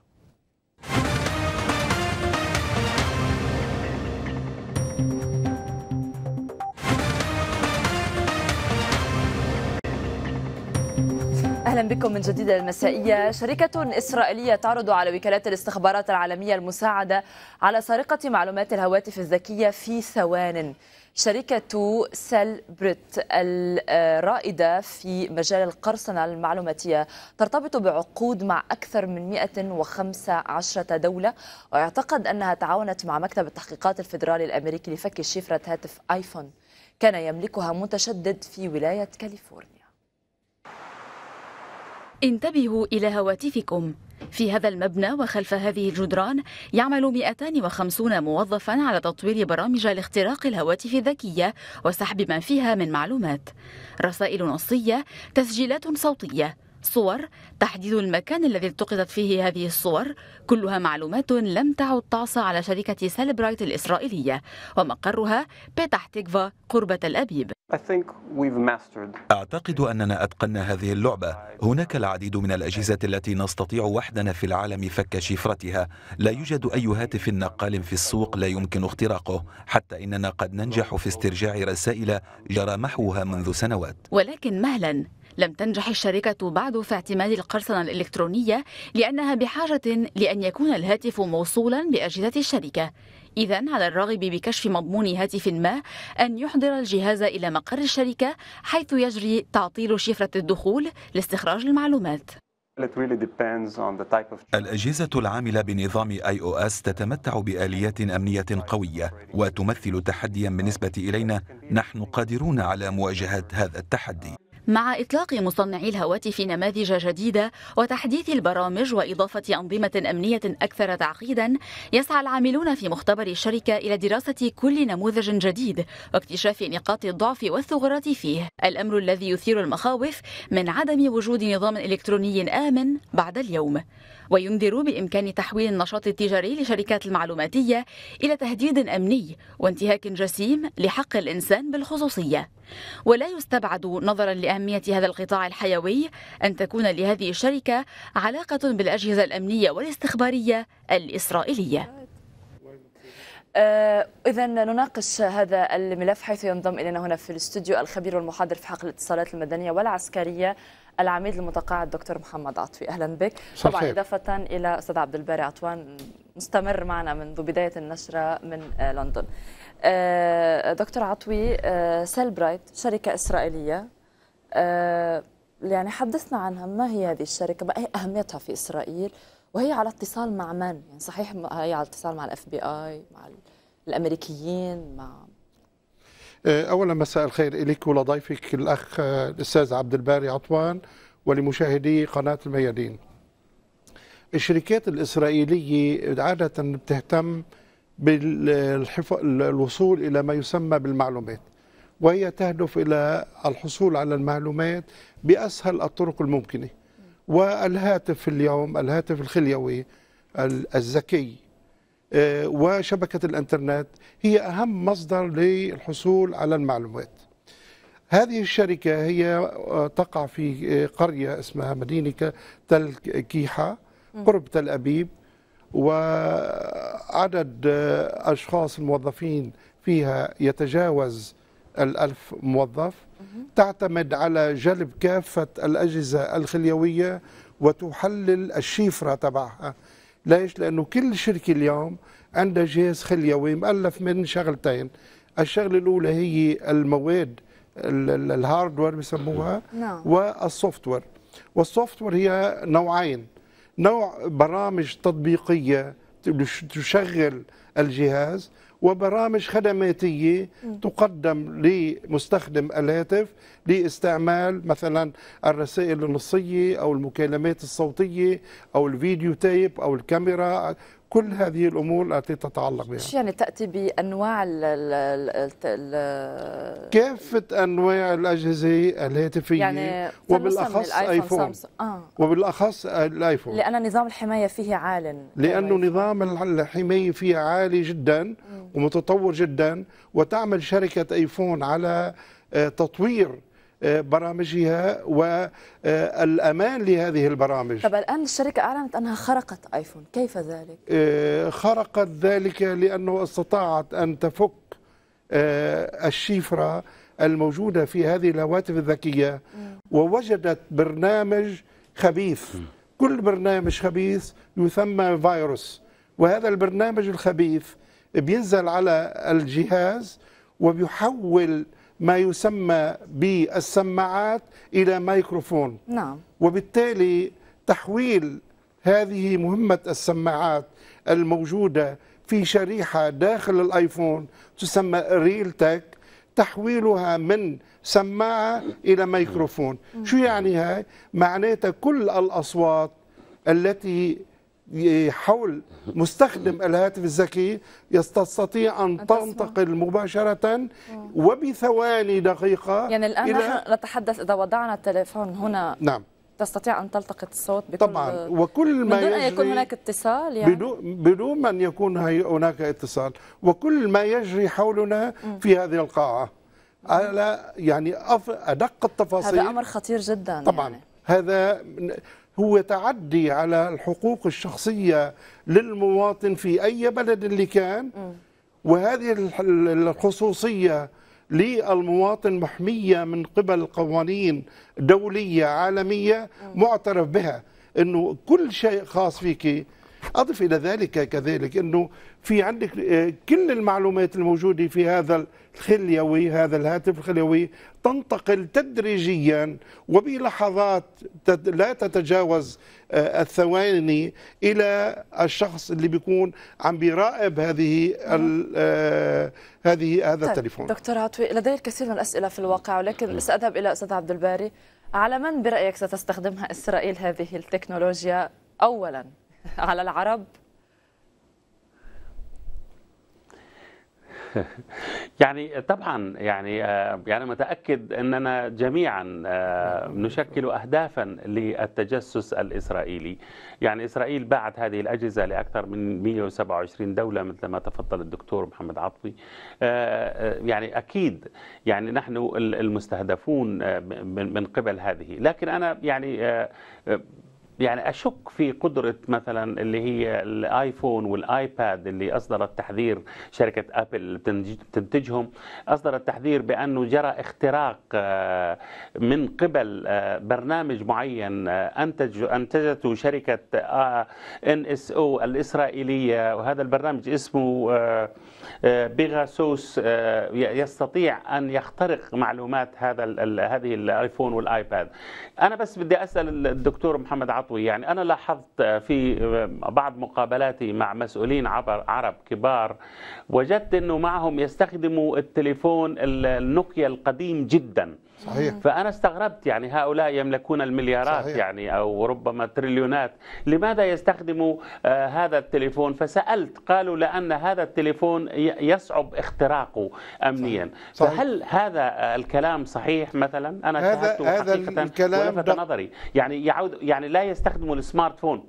اهلا بكم من جديد المسائيه شركه اسرائيليه تعرض على وكالات الاستخبارات العالميه المساعده على سرقه معلومات الهواتف الذكيه في ثوان شركة سيل بريت الرائدة في مجال القرصنة المعلوماتية ترتبط بعقود مع أكثر من 115 دولة ويعتقد أنها تعاونت مع مكتب التحقيقات الفيدرالي الأمريكي لفك شفرة هاتف آيفون كان يملكها متشدد في ولاية كاليفورنيا انتبهوا إلى هواتفكم في هذا المبنى وخلف هذه الجدران يعمل 250 موظفا على تطوير برامج لاختراق الهواتف الذكية وسحب ما فيها من معلومات رسائل نصية تسجيلات صوتية صور تحديد المكان الذي التقطت فيه هذه الصور كلها معلومات لم تعد تعصى على شركة سيلبرايت الإسرائيلية ومقرها بتح تيكفا قرب تل أبيب أعتقد أننا أتقنا هذه اللعبة هناك العديد من الأجهزة التي نستطيع وحدنا في العالم فك شفرتها لا يوجد أي هاتف نقال في السوق لا يمكن اختراقه حتى إننا قد ننجح في استرجاع رسائل جرى محوها منذ سنوات ولكن مهلا لم تنجح الشركة بعد في اعتماد القرصنة الإلكترونية لأنها بحاجة لأن يكون الهاتف موصولا بأجهزة الشركة إذا على الراغب بكشف مضمون هاتف ما أن يحضر الجهاز إلى مقر الشركة حيث يجري تعطيل شفرة الدخول لاستخراج المعلومات *laughs* الأجهزة العاملة بنظام اي او اس تتمتع بآليات أمنية قوية وتمثل تحديا بالنسبة إلينا نحن قادرون على مواجهة هذا التحدي مع إطلاق مصنعي الهواتف نماذج جديدة وتحديث البرامج وإضافة أنظمة أمنية أكثر تعقيدا يسعى العاملون في مختبر الشركة إلى دراسة كل نموذج جديد واكتشاف نقاط الضعف والثغرات فيه الأمر الذي يثير المخاوف من عدم وجود نظام إلكتروني آمن بعد اليوم وينذر بإمكان تحويل النشاط التجاري لشركات المعلوماتية إلى تهديد أمني وانتهاك جسيم لحق الإنسان بالخصوصية ولا يستبعد نظرا لأهمية هذا القطاع الحيوي أن تكون لهذه الشركة علاقة بالأجهزة الأمنية والاستخبارية الإسرائيلية أه، إذا نناقش هذا الملف حيث ينضم إلينا هنا في الاستوديو الخبير والمحاضر في حقل الاتصالات المدنية والعسكرية العميد المتقاعد دكتور محمد عطفي اهلا بك طبعا اضافه الى استاذ عبد الباري عطوان مستمر معنا منذ بدايه النشره من آه، لندن آه، دكتور عطوي سيلبرايت آه، شركه اسرائيليه يعني حدثنا عنها ما هي هذه الشركه ما هي اهميتها في اسرائيل وهي على اتصال مع من يعني صحيح هي على اتصال مع الاف بي اي مع الامريكيين مع آه، اولا مساء الخير اليك ولضيفك الاخ آه، الاستاذ عبد الباري عطوان ولمشاهدي قناه الميادين. الشركات الاسرائيليه عاده بتهتم بالوصول الى ما يسمى بالمعلومات وهي تهدف الى الحصول على المعلومات باسهل الطرق الممكنه والهاتف اليوم الهاتف الخليوي الذكي آه، وشبكة الانترنت هي أهم مصدر للحصول على المعلومات هذه الشركة هي آه، تقع في آه، قرية اسمها مدينة تل كيحة قرب تل أبيب وعدد أشخاص الموظفين فيها يتجاوز الألف موظف تعتمد على جلب كافة الأجهزة الخليوية وتحلل الشيفرة تبعها ليش؟ لأنه كل شركة اليوم عندها جهاز خليوي مؤلف من شغلتين الشغلة الأولى هي المواد الهاردوير بيسموها نعم. والسوفت وير والسوفت وير هي نوعين نوع برامج تطبيقية تشغل الجهاز وبرامج خدماتية تقدم لمستخدم الهاتف لاستعمال مثلا الرسائل النصية أو المكالمات الصوتية أو الفيديو تايب أو الكاميرا كل هذه الامور التي تتعلق بها يعني تاتي بانواع ال الـ الـ كافه انواع الاجهزه الهاتفيه يعني وبالاخص الايفون آه. وبالاخص الايفون لان نظام الحمايه فيه عال لانه نظام الحمايه فيه عالي جدا ومتطور جدا وتعمل شركه ايفون على آه، تطوير آه، برامجها والامان لهذه البرامج طب الان الشركه اعلنت انها خرقت ايفون كيف ذلك آه، خرقت ذلك لانه استطاعت ان تفك آه، الشفره الموجوده في هذه الهواتف الذكيه ووجدت برنامج خبيث كل برنامج خبيث يسمى فيروس وهذا البرنامج الخبيث بينزل على الجهاز وبيحول ما يسمى بالسماعات إلى مايكروفون نعم. وبالتالي تحويل هذه مهمة السماعات الموجودة في شريحة داخل الآيفون تسمى ريل تك تحويلها من سماعة إلى ميكروفون شو يعني هاي؟ معناتها كل الأصوات التي حول مستخدم الهاتف الذكي يستطيع أن تنتقل مباشرة وبثواني دقيقة يعني الآن نحن نتحدث إذا وضعنا التليفون هنا نعم تستطيع ان تلتقط الصوت بكل طبعا وكل ما بدون ان يكون هناك اتصال يعني بدون بدون ان يكون هناك اتصال وكل ما يجري حولنا في هذه القاعه على يعني ادق التفاصيل هذا امر خطير جدا طبعا يعني. هذا هو تعدي على الحقوق الشخصية للمواطن في أي بلد اللي كان وهذه الخصوصية للمواطن محمية من قبل قوانين دولية عالمية معترف بها أنه كل شيء خاص فيك أضف إلى ذلك كذلك أنه في عندك آه، كل المعلومات الموجودة في هذا الخليوي هذا الهاتف الخليوي تنتقل تدريجيا وبلحظات لا تتجاوز آه، الثواني إلى الشخص اللي بيكون عم بيراقب هذه آه، هذه هذا طيب التليفون دكتور عطوي لدي الكثير من الأسئلة في الواقع ولكن سأذهب إلى أستاذ عبد الباري على من برأيك ستستخدمها إسرائيل هذه التكنولوجيا أولا *laughs* على العرب *laughs* يعني طبعا يعني آه، يعني متاكد اننا جميعا آه، نشكل اهدافا للتجسس الاسرائيلي يعني اسرائيل باعت هذه الاجهزه لاكثر من 127 دوله مثل ما تفضل الدكتور محمد عطفي آه، يعني اكيد يعني نحن المستهدفون من قبل هذه لكن انا يعني يعني اشك في قدره مثلا اللي هي الايفون والايباد اللي اصدرت تحذير شركه ابل تنتجهم اصدرت تحذير بانه جرى اختراق آه، من قبل آه، برنامج معين آه، انتج انتجته شركه ان اس او الاسرائيليه وهذا البرنامج اسمه بيغاسوس يستطيع ان يخترق معلومات هذا هذه الايفون والايباد انا بس بدي اسال الدكتور محمد عطا العطوي يعني أنا لاحظت في بعض مقابلاتي مع مسؤولين عبر عرب كبار وجدت أنه معهم يستخدموا التليفون النوكيا القديم جدا صحيح فأنا استغربت يعني هؤلاء يملكون المليارات صحيح. يعني أو ربما تريليونات لماذا يستخدموا آه، هذا التليفون فسألت قالوا لأن هذا التليفون يصعب اختراقه أمنيا صحيح. فهل هذا الكلام صحيح مثلا أنا هذا شاهدته هذا حقيقة الكلام ولفت نظري يعني يعود يعني لا يستخدموا السمارت فون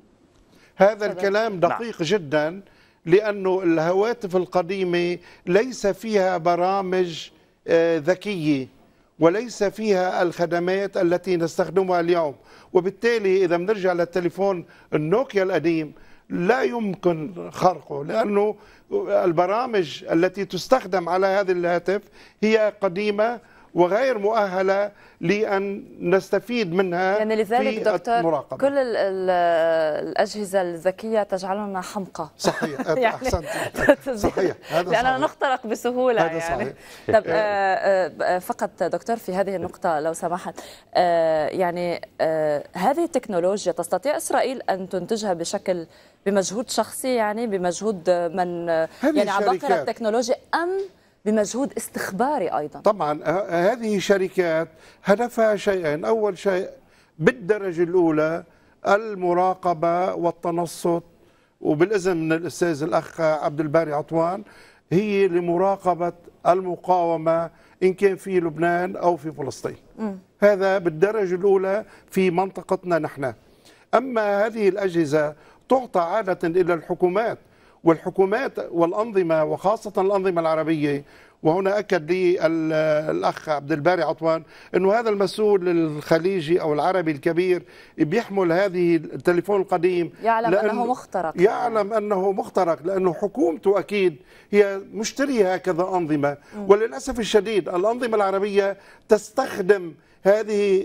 هذا الكلام نعم. دقيق نعم. جدا لأنه الهواتف القديمة ليس فيها برامج آه، ذكية وليس فيها الخدمات التي نستخدمها اليوم وبالتالي إذا بنرجع للتليفون النوكيا القديم لا يمكن خرقه لأنه البرامج التي تستخدم على هذا الهاتف هي قديمة وغير مؤهله لان نستفيد منها يعني لذلك في دكتور المراقبة. كل الاجهزه الذكيه تجعلنا حمقى صحيح *laughs* يعني احسنت صحيح هذا لاننا صحيح. نخترق بسهوله هذا يعني. صحيح. يعني طب إيه. آه، آه، فقط دكتور في هذه النقطه لو سمحت آه، يعني هذه التكنولوجيا تستطيع اسرائيل ان تنتجها بشكل بمجهود شخصي يعني بمجهود من يعني عباقره التكنولوجيا ام بمجهود استخباري ايضا طبعا هذه شركات هدفها شيئين اول شيء بالدرجه الاولى المراقبه والتنصت وبالاذن من الاستاذ الاخ عبد الباري عطوان هي لمراقبه المقاومه ان كان في لبنان او في فلسطين م. هذا بالدرجه الاولى في منطقتنا نحن اما هذه الاجهزه تعطى عاده الى الحكومات والحكومات والأنظمة وخاصة الأنظمة العربية وهنا أكد لي الأخ عبد الباري عطوان أنه هذا المسؤول الخليجي أو العربي الكبير بيحمل هذه التليفون القديم يعلم أنه مخترق يعلم أنه مخترق لأنه حكومته أكيد هي مشترية هكذا أنظمة وللأسف الشديد الأنظمة العربية تستخدم هذه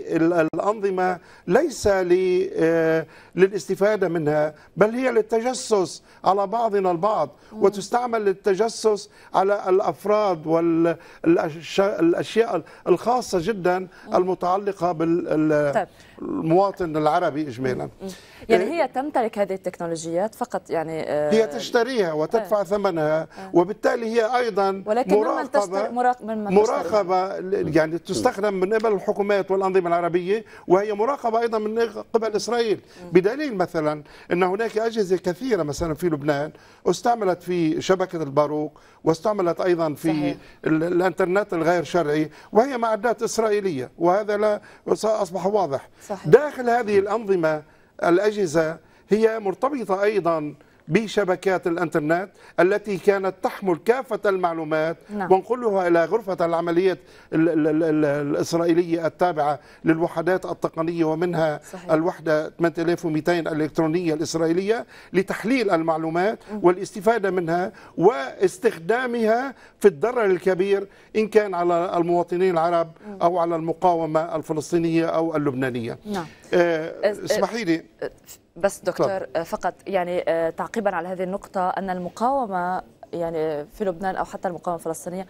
الأنظمة ليس آه، للاستفادة منها بل هي للتجسس على بعضنا البعض وتستعمل للتجسس على الأفراد والأشياء الخاصة جدا المتعلقة بال طيب. المواطن العربي اجمالا يعني آه، هي تمتلك هذه التكنولوجيات فقط يعني آه، هي تشتريها وتدفع آه ثمنها آه وبالتالي هي ايضا ولكن مراقبه من من مراقبه يعني تستخدم من قبل الحكومات والانظمه العربيه وهي مراقبه ايضا من قبل اسرائيل بدليل مثلا ان هناك اجهزه كثيره مثلا في لبنان استعملت في شبكه الباروك واستعملت ايضا في صحيح. الانترنت الغير شرعي وهي معدات اسرائيليه وهذا لا اصبح واضح صحيح. داخل هذه الأنظمة الأجهزة هي مرتبطة أيضا بشبكات الانترنت التي كانت تحمل كافه المعلومات نعم. ونقلها الى غرفه العمليات الاسرائيليه التابعه للوحدات التقنيه ومنها صحيح. الوحده 8200 الالكترونيه الاسرائيليه لتحليل المعلومات والاستفاده منها واستخدامها في الضرر الكبير ان كان على المواطنين العرب او على المقاومه الفلسطينيه او اللبنانيه. نعم. آه، اسمحي لي بس دكتور آه، فقط يعني آه، تعقيبا على هذه النقطة أن المقاومة يعني في لبنان أو حتى المقاومة الفلسطينية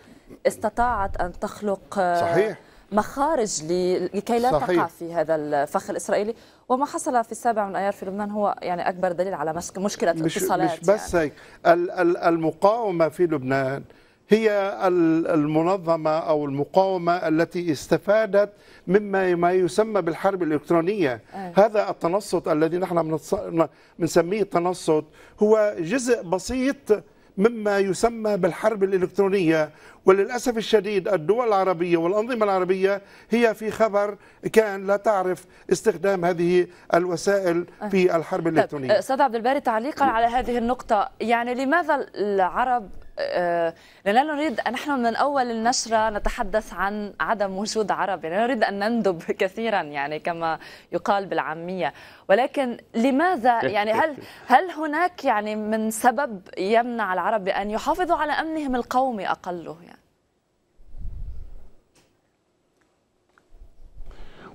استطاعت أن تخلق آه، صحيح مخارج لكي لا صحيح. تقع في هذا الفخ الاسرائيلي وما حصل في السابع من ايار في لبنان هو يعني اكبر دليل على مشكله مش الاتصالات مش بس يعني. هيك المقاومه في لبنان هي المنظمة أو المقاومة التي استفادت مما ما يسمى بالحرب الإلكترونية أه. هذا التنصت الذي نحن بنسميه التنصت هو جزء بسيط مما يسمى بالحرب الإلكترونية وللأسف الشديد الدول العربية والأنظمة العربية هي في خبر كان لا تعرف استخدام هذه الوسائل في الحرب طيب، الإلكترونية أستاذ عبد الباري تعليقا على هذه النقطة يعني لماذا العرب آه، لا نريد نحن من أول النشرة نتحدث عن عدم وجود عربي لا نريد أن نندب *laughs* كثيرا يعني كما يقال بالعامية ولكن لماذا يعني هل *laughs* هل هناك يعني من سبب يمنع العرب أن يحافظوا على أمنهم القومي أقله يعني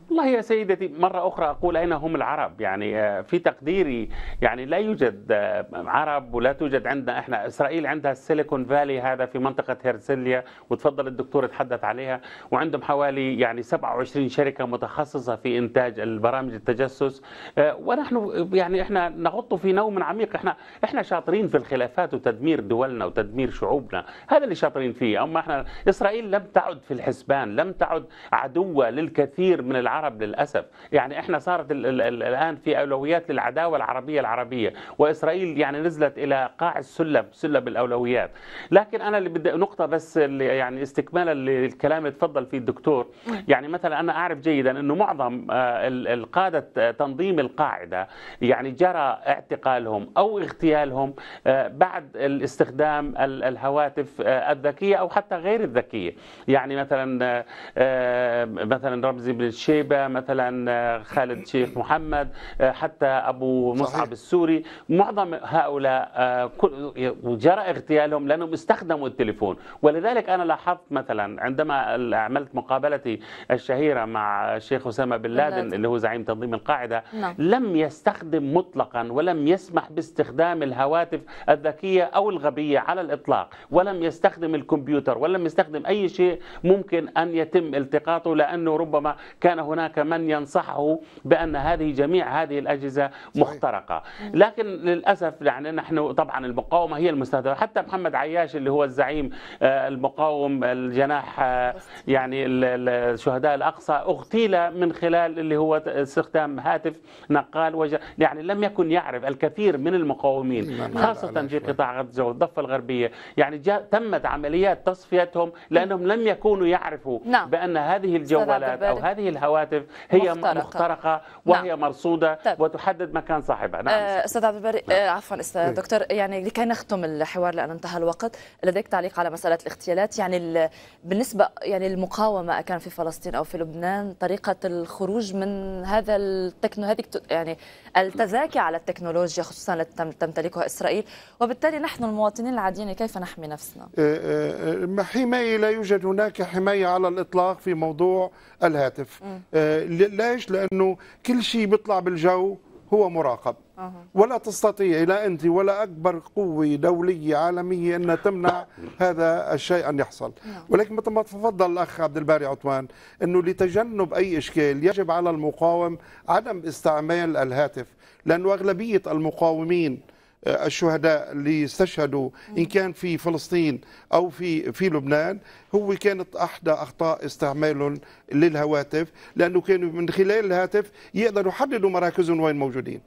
والله يا سيدتي مرة أخرى أقول أين هم العرب يعني آه، في تقديري يعني لا يوجد آه، عرب ولا توجد عندنا إحنا إسرائيل عندها السيليكون فالي هذا في منطقة هيرسليا وتفضل الدكتور تحدث عليها وعندهم حوالي يعني 27 شركة متخصصة في إنتاج البرامج التجسس آه، ونحن يعني إحنا نغط في نوم عميق إحنا إحنا شاطرين في الخلافات وتدمير دولنا وتدمير شعوبنا هذا اللي شاطرين فيه أما إحنا إسرائيل لم تعد في الحسبان لم تعد عدوة للكثير من العرب العرب للأسف يعني إحنا صارت الآن في أولويات للعداوة العربية العربية وإسرائيل يعني نزلت إلى قاع السلم سلم الأولويات لكن أنا اللي بدي نقطة بس اللي يعني استكمالا للكلام اللي تفضل فيه الدكتور يعني مثلا أنا أعرف جيدا أنه معظم آه، القادة آه، تنظيم القاعدة يعني جرى اعتقالهم أو اغتيالهم آه، بعد استخدام الهواتف الذكية أو حتى غير الذكية يعني مثلا مثلا رمزي بن الشيب شيبه مثلا آه، خالد شيخ محمد آه، حتى ابو مصعب السوري معظم هؤلاء آه، جرى اغتيالهم لانهم استخدموا التليفون ولذلك انا لاحظت مثلا عندما عملت مقابلتي الشهيره مع الشيخ اسامه بن لادن اللي هو زعيم تنظيم القاعده نعم. لم يستخدم مطلقا ولم يسمح باستخدام الهواتف الذكيه او الغبيه على الاطلاق ولم يستخدم الكمبيوتر ولم يستخدم اي شيء ممكن ان يتم التقاطه لانه ربما كان هناك هناك من ينصحه بأن هذه جميع هذه الأجهزة مخترقة لكن للأسف يعني نحن طبعا المقاومة هي المستهدفة حتى محمد عياش اللي هو الزعيم آه، المقاوم الجناح آه، يعني الشهداء الأقصى اغتيل من خلال اللي هو استخدام هاتف نقال وجه يعني لم يكن يعرف الكثير من المقاومين نعم. نعم. خاصة في قطاع غزة والضفة الغربية يعني جاء تمت عمليات تصفيتهم لأنهم لم يكونوا يعرفوا نعم. بأن هذه الجوالات أو هذه الهواتف الهاتف هي مخترقة, مخترقة وهي نعم. مرصودة طيب. وتحدد مكان صاحبها نعم آه، أستاذ عبد الباري نعم. آه، عفوا أستاذ إيه. دكتور يعني لكي نختم الحوار لأن انتهى الوقت لديك تعليق على مسألة الاغتيالات يعني بالنسبة يعني المقاومة كان في فلسطين أو في لبنان طريقة الخروج من هذا التكنو هذه يعني التذاكي على التكنولوجيا خصوصا التي تمتلكها إسرائيل وبالتالي نحن المواطنين العاديين كيف نحمي نفسنا؟ آه، آه، آه، حماية لا يوجد هناك حماية على الإطلاق في موضوع الهاتف ليش؟ لأنه كل شيء بيطلع بالجو هو مراقب ولا تستطيع لا أنت ولا أكبر قوة دولية عالمية أن تمنع هذا الشيء أن يحصل نعم. ولكن مثل ما تفضل الأخ عبد الباري عثمان أنه لتجنب أي إشكال يجب على المقاوم عدم استعمال الهاتف لأن أغلبية المقاومين آه، الشهداء اللي استشهدوا ان كان في فلسطين او في في لبنان هو كانت احدى اخطاء استعمالهم للهواتف لانه كانوا من خلال الهاتف يقدروا يحددوا مراكزهم وين موجودين.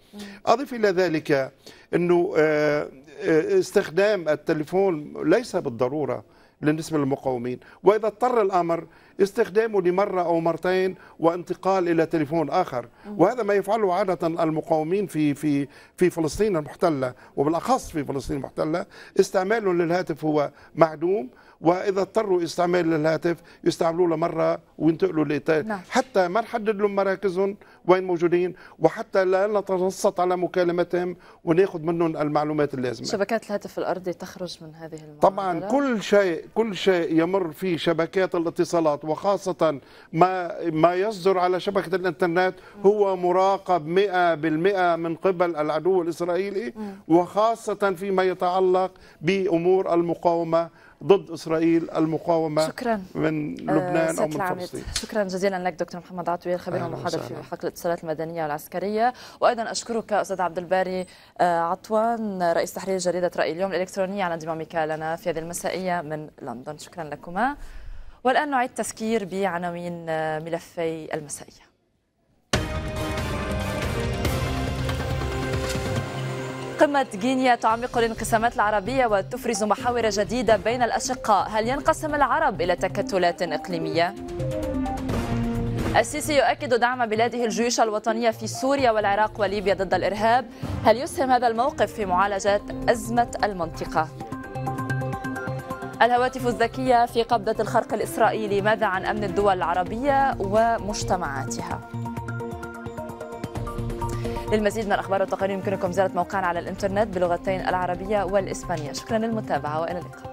اضف الى ذلك انه آه، آه، استخدام التليفون ليس بالضروره بالنسبه للمقاومين واذا اضطر الامر استخدامه لمرة أو مرتين وانتقال إلى تليفون آخر وهذا ما يفعله عادة المقاومين في في في فلسطين المحتلة وبالأخص في فلسطين المحتلة استعمالهم للهاتف هو معدوم واذا اضطروا استعمال الهاتف يستعملوه لمره وينتقلوا لإيطاليا نعم. حتى ما نحدد لهم مراكزهم وين موجودين وحتى لا نتنصت على مكالمتهم وناخذ منهم المعلومات اللازمه شبكات الهاتف الارضي تخرج من هذه المعادله طبعا كل شيء كل شيء يمر في شبكات الاتصالات الصفحات وخاصة ما ما يصدر على شبكة الإنترنت هو مراقب 100% من قبل العدو الإسرائيلي وخاصة فيما يتعلق بأمور المقاومة ضد اسرائيل المقاومه شكرا من آه، لبنان او من فلسطين شكرا جزيلا لك دكتور محمد عطوي الخبير المحاضر في حقل الاتصالات المدنيه والعسكريه وايضا اشكرك استاذ عبد الباري آه، عطوان رئيس تحرير جريده راي اليوم الالكترونيه على انضمامك لنا في هذه المسائيه من لندن شكرا لكما والآن نعيد تذكير بعناوين آه، ملفي المسائية قمة غينيا تعمق الانقسامات العربية وتفرز محاور جديدة بين الأشقاء هل ينقسم العرب إلى تكتلات إقليمية؟ السيسي يؤكد دعم بلاده الجيوش الوطنية في سوريا والعراق وليبيا ضد الإرهاب هل يسهم هذا الموقف في معالجة أزمة المنطقة؟ الهواتف الذكية في قبضة الخرق الإسرائيلي ماذا عن أمن الدول العربية ومجتمعاتها؟ للمزيد من الأخبار والتقارير يمكنكم زيارة موقعنا على الإنترنت بلغتين العربية والإسبانية شكرا للمتابعة وإلى اللقاء